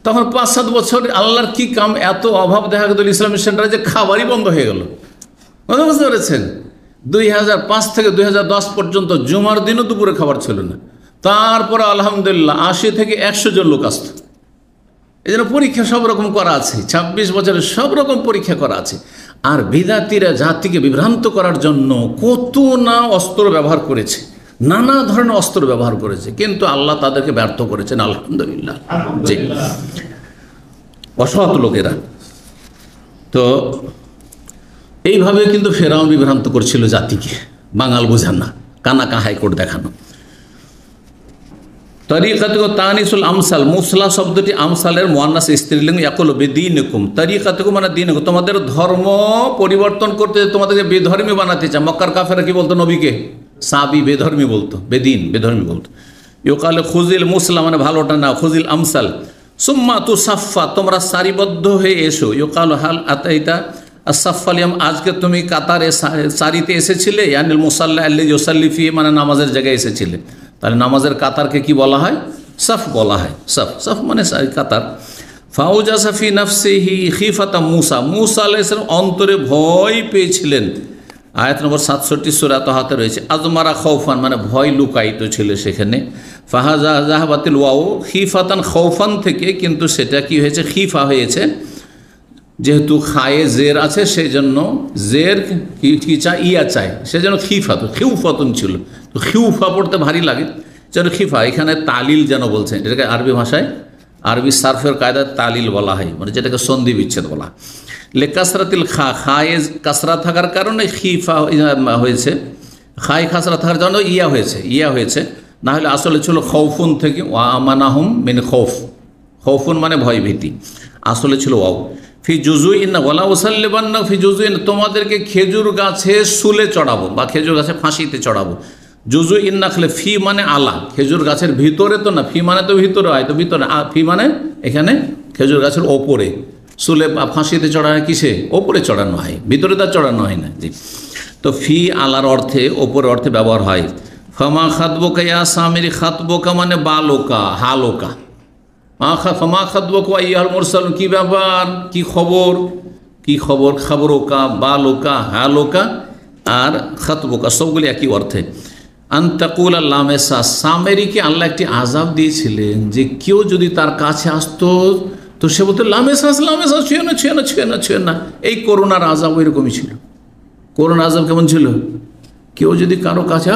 তখন পাঁচ সাত বছর আল্লাহর কি কাম এত অভাব দেখা গেল ইসলামী সেন্টারে যে খাবারই বন্ধ হয়ে গেল কথা বুঝতে পেরেছেন দুই হাজার পাঁচ থেকে দুই পর্যন্ত জুমার দিনও দুপুরে খাবার ছিল না তারপরে আলহামদুলিল্লাহ আশি থেকে একশো জন লোক আসত এই জন্য পরীক্ষা সব রকম করা আছে ২৬ বছরের সব রকম পরীক্ষা করা আছে আর বিদাতিরা জাতিকে বিভ্রান্ত করার জন্য কত না অস্ত্র ব্যবহার করেছে নানা ধরনের অস্ত্র ব্যবহার করেছে কিন্তু আল্লাহ তাদেরকে ব্যর্থ করেছেন আলহামদুলিল্লাহ জি অসৎ লোকেরা তো এইভাবে কিন্তু ফেরাউন বিভ্রান্ত করছিল জাতিকে বাঙাল বোঝান না কানা কাহাই কোর্ট দেখানো তরিকাত তানিসুল আমসাল মুসলা শব্দটি আমসালের মোয়ান্নাস স্ত্রীলিঙ্গ একল বেদিনকুম তরিকাতকু মানে দিন তোমাদের ধর্ম পরিবর্তন করতে তোমাদেরকে বেধর্মী বানাতে চায় মক্কার কাফেরা কি বলতো নবীকে সাবি বেধর্মী বলতো বেদিন বেধর্মী বলতো ইউকালে খুজিল মুসলা মানে ভালোটা না খুজিল আমসাল সুম্মা তু সাফা তোমরা সারিবদ্ধ হয়ে এসো ইউকাল হাল আতাইতা আলিয়াম আজকে তুমি কাতারে সারিতে এসেছিলে ইয়ানিল মুসাল্লা আল্লি ইউসাল্লিফি মানে নামাজের জায়গায় এসেছিলে তাহলে নামাজের কাতারকে কি বলা হয় সাফ বলা হয় সাফ সাফ মানে কাতার ফাউজা সাফি হি খিফাতা মুসা মুসা আল্লাহ অন্তরে ভয় পেয়েছিলেন আয়াত নম্বর সাতষট্টি সুরাত হাতে রয়েছে আজমারা খৌফান মানে ভয় লুকায়িত ছিল সেখানে ফাহাজাহাবাতিল ওয়াও খিফাতান খৌফান থেকে কিন্তু সেটা কি হয়েছে খিফা হয়েছে যেহেতু খায়ে জের আছে সেই জন্য জের কি চা ইয়া চাই সেই জন্য খিফাত খিউফাতুন ছিল তো খিউফা পড়তে ভারী লাগে যেন খিফা এখানে তালিল যেন বলছেন এটাকে আরবি ভাষায় আরবি সার্ফের কায়দা তালিল বলা হয় মানে যেটাকে সন্ধি বিচ্ছেদ বলা লে কাসরাতিল খা খায়ে কাসরা থাকার কারণে খিফা হয়েছে খায় খাসরা থাকার জন্য ইয়া হয়েছে ইয়া হয়েছে না হলে আসলে ছিল খৌফুন থেকে ওয়া আমানাহম মিন খৌফ খৌফুন মানে ভয়ভীতি আসলে ছিল ওয়াউ ফি জুজু ইন্না ওলা না ফি জুজু ইন তোমাদেরকে খেজুর গাছে শুলে চড়াবো বা খেজুর গাছে ফাঁসিতে চড়াবো জুজু ইন্না খেলে ফি মানে আলা খেজুর গাছের ভিতরে তো না ফি মানে তো ভিতরে হয় তো ভিতরে ফি মানে এখানে খেজুর গাছের ওপরে শুলে ফাঁসিতে চড়ানো কিসে ওপরে চড়ানো হয় ভিতরে তার চড়ানো হয় না জি তো ফি আলার অর্থে ওপরে অর্থে ব্যবহার হয় ফমা খাতবোকা ইয়া সামির খাতবোকা মানে বালোকা হালোকা আখা ফমা খাদুয়া ইয়াল মুরসালুন কী ব্যাপার কি খবর কি খবর বা লোকা হা লোকা আর খাতবোকা সবগুলি একই অর্থে আন্তাকুল আল্লাহ মেসা সামেরিকে আল্লাহ একটি আজাব দিয়েছিলেন যে কেউ যদি তার কাছে আসতো তো সে বলতো লামেসাস লামেসাস ছুঁয়ে না ছুঁয়ে না ছুঁয়ে না ছুঁয়ে না এই করোনার আজাব এরকমই ছিল করোনা আজাব কেমন ছিল কেউ যদি কারো কাছে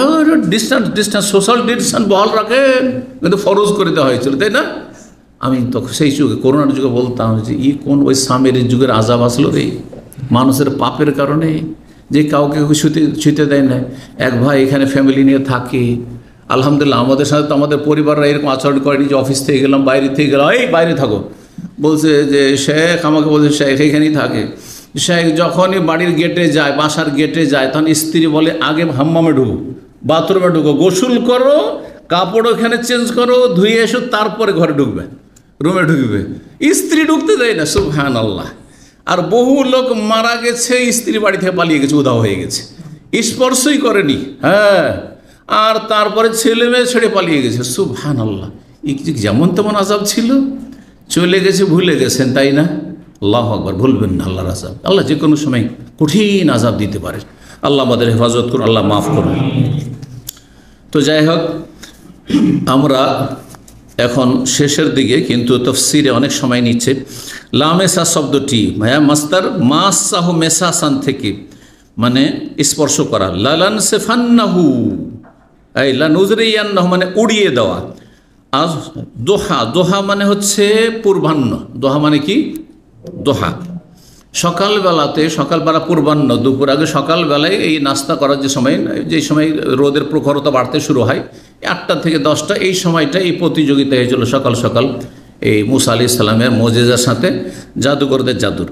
ডিস্টেন্স ডিস্টেন্স সোশ্যাল ডিস্টেন্স বহাল রাখেন কিন্তু ফরজ করে দেওয়া হয়েছিল তাই না আমি তখন সেই যুগে করোনার যুগে বলতাম যে ই কোন ওই স্বামীর যুগের আজাব আসলো রে মানুষের পাপের কারণে যে কাউকে ছুতে ছুঁতে দেয় না এক ভাই এখানে ফ্যামিলি নিয়ে থাকে আলহামদুলিল্লাহ আমাদের সাথে তো আমাদের পরিবাররা এরকম আচরণ করেনি যে অফিস থেকে গেলাম বাইরে থেকে গেলাম এই বাইরে থাকো বলছে যে শেখ আমাকে বলছে শেখ এখানেই থাকে শেখ যখনই বাড়ির গেটে যায় বাসার গেটে যায় তখন স্ত্রী বলে আগে হাম্মামে ঢুকো বাথরুমে ঢুকো গোসল করো কাপড় ওখানে চেঞ্জ করো ধুয়ে এসো তারপরে ঘরে ঢুকবে রুমে ঢুকবে স্ত্রী ঢুকতে দেয় না সুবহান আল্লাহ আর বহু লোক মারা গেছে স্ত্রী বাড়ি থেকে পালিয়ে গেছে উদাহ হয়ে গেছে স্পর্শই করেনি হ্যাঁ আর তারপরে ছেলে মেয়ে ছেড়ে পালিয়ে গেছে সুবহান আল্লাহ যেমন তেমন আজাব ছিল চলে গেছে ভুলে গেছেন তাই না আল্লাহ আকবর ভুলবেন না আল্লাহর আজাব আল্লাহ যে কোনো সময় কঠিন আজাব দিতে পারে আল্লাহ আমাদের হেফাজত করুন আল্লাহ মাফ করুন তো যাই হোক আমরা এখন শেষের দিকে কিন্তু তফসিরে অনেক সময় নিচ্ছে লামেসা শব্দটি ভাইয়া মাস্তার মাসাহ মেসাসান থেকে মানে স্পর্শ করা লালান সেফান্নাহু এই লানুজরিয়ান্নাহু মানে উড়িয়ে দেওয়া আর দোহা দোহা মানে হচ্ছে পূর্বাহ্ন দোহা মানে কি দোহা সকালবেলাতে সকালবেলা পূর্বাহ্ন দুপুর আগে সকালবেলায় এই নাস্তা করার যে সময় যে সময় রোদের প্রখরতা বাড়তে শুরু হয় আটটা থেকে দশটা এই সময়টা এই প্রতিযোগিতা হয়েছিল সকাল সকাল এই মুসা আলি ইসলামের মজেজার সাথে জাদুকরদের জাদুর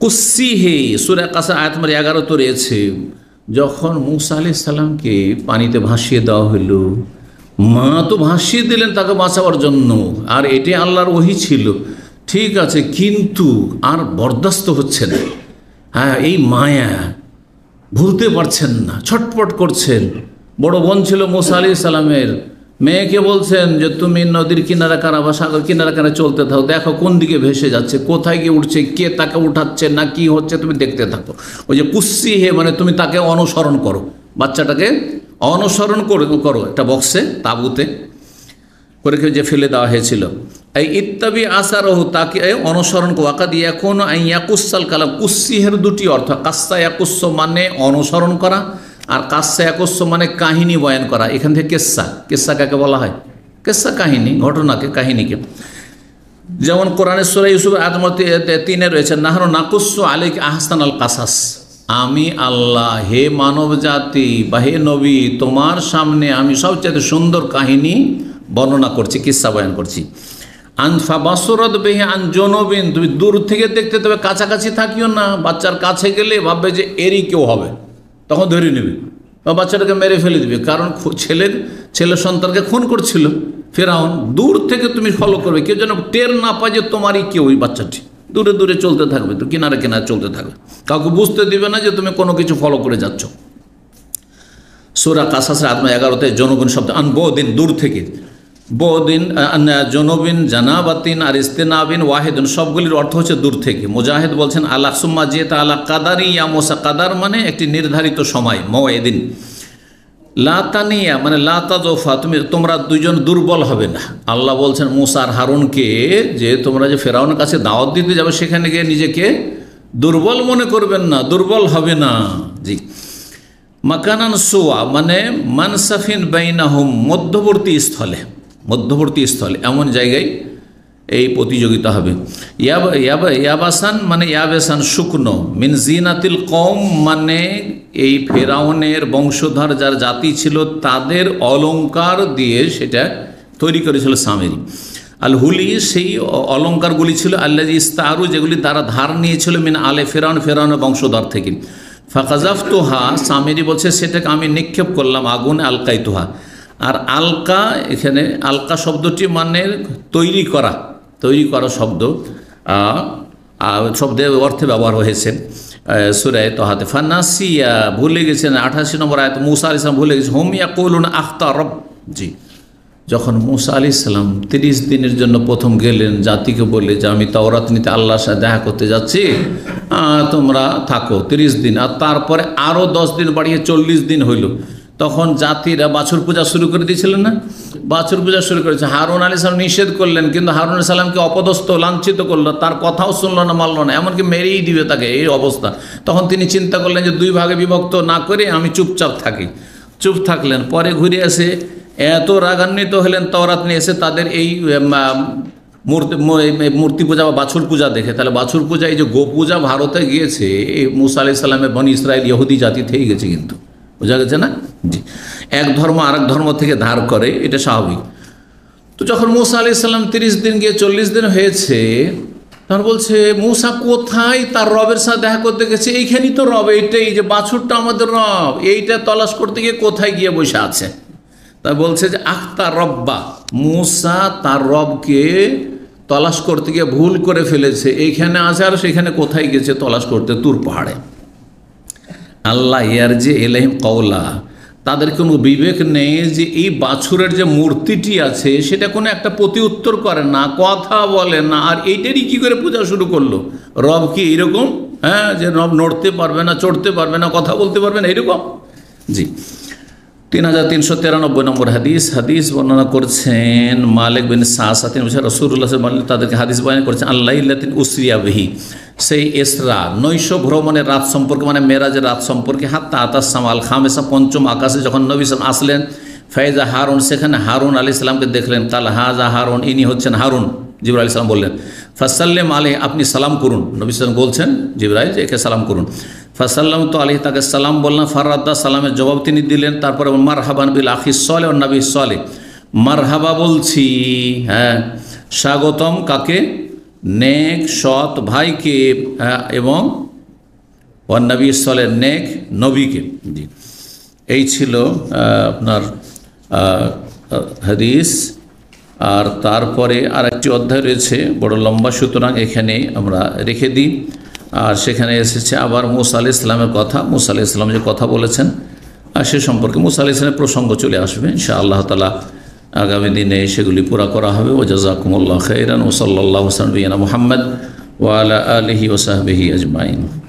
কুসি হে সুরা কাসা আয়াতমার এগারো তো রয়েছে যখন মুসা আলি ইসলামকে পানিতে ভাসিয়ে দেওয়া হইল মা তো ভাসিয়ে দিলেন তাকে বাঁচাবার জন্য আর এটি আল্লাহর ওহি ছিল ঠিক আছে কিন্তু আর বরদাস্ত হচ্ছে না হ্যাঁ এই মায়া ভুলতে পারছেন না ছটপট করছেন বড় বোন ছিল মোসা আলি সালামের মেয়েকে বলছেন যে তুমি নদীর কিনারা কারা বা সাগর কিনারা কারা চলতে থাকো দেখো কোন দিকে ভেসে যাচ্ছে কোথায় গিয়ে উঠছে কে তাকে উঠাচ্ছে না কি হচ্ছে তুমি দেখতে থাকো ওই যে কুসি হে মানে তুমি তাকে অনুসরণ করো বাচ্চাটাকে অনুসরণ করে করো একটা বক্সে তাবুতে করে যে ফেলে দেওয়া হয়েছিল এই ইত্যাবি আসারহ তাকে অনুসরণ ওয়াকা দিয়ে এখন ইয়াকুসাল কালাম কুস্সিহের দুটি অর্থ কাস্তা ইয়াকুস্য মানে অনুসরণ করা আর কাস্যা একস্য মানে কাহিনী বয়ান করা এখান থেকে কেসা কেসা কাকে বলা হয় কেসা কাহিনী ঘটনাকে কাহিনীকে যেমন কোরআনেশ্বর ইউসুফ আদমতি তিনে রয়েছে নাহর নাকুস্য আলিক আহসান আল কাসাস আমি আল্লাহ হে মানব জাতি বা হে নবী তোমার সামনে আমি সবচেয়ে সুন্দর কাহিনী বর্ণনা করছি কিসা বয়ান করছি আনফা বাসরত বেহে আন জনবিন তুমি দূর থেকে দেখতে তবে কাছাকাছি থাকিও না বাচ্চার কাছে গেলে ভাববে যে এরই কেউ হবে তখন ধরে নেবে বা বাচ্চাটাকে মেরে ফেলে দেবে কারণ ছেলের ছেলে সন্তানকে খুন করছিল ফেরাউন দূর থেকে তুমি ফলো করবে কেউ যেন টের না পায় যে তোমারই কেউ ওই বাচ্চাটি দূরে দূরে চলতে থাকবে তো কিনারে কিনারে চলতে থাকবে কাউকে বুঝতে দিবে না যে তুমি কোনো কিছু ফলো করে যাচ্ছ সোরা কাসাসে আত্মা এগারোতে জনগণ শব্দ আন বহুদিন দূর থেকে বদিন জনবিন জানাবাতিন আর ইস্তেনাবিন ওয়াহেদিন সবগুলির অর্থ হচ্ছে দূর থেকে মুজাহিদ বলছেন আল্লাহ সুম্মা জিয়ে তা আল্লাহ কাদারি মোসা কাদার মানে একটি নির্ধারিত সময় মেদিন লাতানিয়া মানে লাতাজোফা তুমি তোমরা দুজন দুর্বল হবে না আল্লাহ বলছেন মুসার হারুনকে যে তোমরা যে ফেরাউনের কাছে দাওয়াত দিতে যাবে সেখানে গিয়ে নিজেকে দুর্বল মনে করবেন না দুর্বল হবে না জি মাকানান সোয়া মানে মানসাফিন বাইনাহুম মধ্যবর্তী স্থলে মধ্যবর্তী স্থল এমন জায়গায় এই প্রতিযোগিতা হবে ইয়াবাসান মানে ইয়াবেসান শুকনো মিন জিনাতিল কম মানে এই ফেরাউনের বংশধর যার জাতি ছিল তাদের অলঙ্কার দিয়ে সেটা তৈরি করেছিল সামেরি আল হুলি সেই অলঙ্কারগুলি ছিল আল্লাহ ইস্তারু যেগুলি তারা ধার নিয়েছিল মিন আলে ফেরাউন ফেরাউনের বংশধর থেকে ফাকাজাফ তোহা সামেরি বলছে সেটাকে আমি নিক্ষেপ করলাম আগুন আলকাইতোহা আর আলকা এখানে আলকা শব্দটি মানে তৈরি করা তৈরি করা শব্দ শব্দের অর্থে ব্যবহার হয়েছে সুরায় তোহাতে ফানাসিয়া ভুলে গেছেন আঠাশি নম্বর আয়ত মুসা আল ইসলাম ভুলে গেছেন হোমিয়া কলুন আখতা রব জি যখন মুসা আলি ইসলাম তিরিশ দিনের জন্য প্রথম গেলেন জাতিকে বললে যে আমি তাওরাত নিতে আল্লাহর সাথে দেখা করতে যাচ্ছি তোমরা থাকো তিরিশ দিন আর তারপরে আরও দশ দিন বাড়িয়ে চল্লিশ দিন হইল তখন জাতিরা বাছুর পূজা শুরু করে দিয়েছিলেন না বাছুর পূজা শুরু করেছে হারুন আলী সালাম নিষেধ করলেন কিন্তু হারুন আলী সালামকে অপদস্থ লাঞ্ছিত করলো তার কথাও শুনলো না মানলো না এমনকি মেরেই দিবে তাকে এই অবস্থা তখন তিনি চিন্তা করলেন যে দুই ভাগে বিভক্ত না করে আমি চুপচাপ থাকি চুপ থাকলেন পরে ঘুরে এসে এত রাগান্বিত হলেন তওরাত নিয়ে এসে তাদের এই মূর্তি মূর্তি পূজা বা বাছুর পূজা দেখে তাহলে বাছুর পূজা এই যে গো পূজা ভারতে গিয়েছে এই মুসা আলি সালামের বনি ইসরায়েল ইহুদি জাতি থেকে গেছে কিন্তু বোঝা গেছে না জি এক ধর্ম আর ধর্ম থেকে ধার করে এটা স্বাভাবিক তো যখন মৌসা আলি সাল্লাম তিরিশ দিন গিয়ে চল্লিশ দিন হয়েছে তখন বলছে মৌসা কোথায় তার রবের সাথে দেখা করতে গেছে এইখানেই তো রব এইটাই যে বাছুরটা আমাদের রব এইটা তলাশ করতে গিয়ে কোথায় গিয়ে বসে আছে তা বলছে যে আখতা রব্বা মূসা তার রবকে তলাশ করতে গিয়ে ভুল করে ফেলেছে এইখানে আছে আর সেখানে কোথায় গেছে তলাশ করতে তুর পাহাড়ে আল্লাহ ইয়ার যে এলাহিম কওলা তাদের কোনো বিবেক নেই যে এই বাছুরের যে মূর্তিটি আছে সেটা কোনো একটা প্রতি উত্তর করে না কথা বলে না আর এইটারই কি করে পূজা শুরু করলো রব কি এইরকম হ্যাঁ যে রব নড়তে পারবে না চড়তে পারবে না কথা বলতে পারবে না এইরকম জি তিন হাজার তিনশো তিরানব্বই নম্বর হাদিস হাদিস বর্ণনা করছেন মালিক বিন সাহা সাতিন রসুল্লাহ তাদেরকে হাদিস বয়ান করছেন আল্লাহ তিন উসরিয়া বিহি সেই এসরা নৈশ ভ্রমণের রাত সম্পর্কে মানে মেরাজের রাত সম্পর্কে হাত্তা হ্যাঁ, আতাস সামাল খামেসা পঞ্চম আকাশে যখন নবী আসলেন ফেজা হারুন সেখানে হারুন আলি ইসলামকে দেখলেন তাল হাজা হারুন ইনি হচ্ছেন হারুন জিবরা ইসলাম বললেন ফাসাল্লেম আলি আপনি সালাম করুন নবী বলছেন জিবরাইল যে একে সালাম করুন ফাসাল্লাম তো আলী তাকে সালাম বললাম ফাররাদ্দা সালামের জবাব তিনি দিলেন তারপরে মার হাবান বিল আখি সলে নবী সলে মারহাবা বলছি হ্যাঁ স্বাগতম কাকে নেক সৎ ভাইকে এবং অন্নবী স্থলের নেক নবীকে জি এই ছিল আপনার হাদিস আর তারপরে আর একটি অধ্যায় রয়েছে বড় লম্বা সুতরাং এখানে আমরা রেখে দিই আর সেখানে এসেছে আবার মুসা আলি ইসলামের কথা মুসা আলি ইসলাম যে কথা বলেছেন আর সে সম্পর্কে মুসা আলি ইসলামের প্রসঙ্গ চলে আসবে ইনশা আল্লাহ তালা আগামী দিনে সেগুলি পুরা করা হবে ও জাজাকুমুল্লাহ খৈরান ও সাল্লাহ হোসেন বিয়ানা মোহাম্মদ ওয়ালা আলহি ওসাহবিহি আজমাইন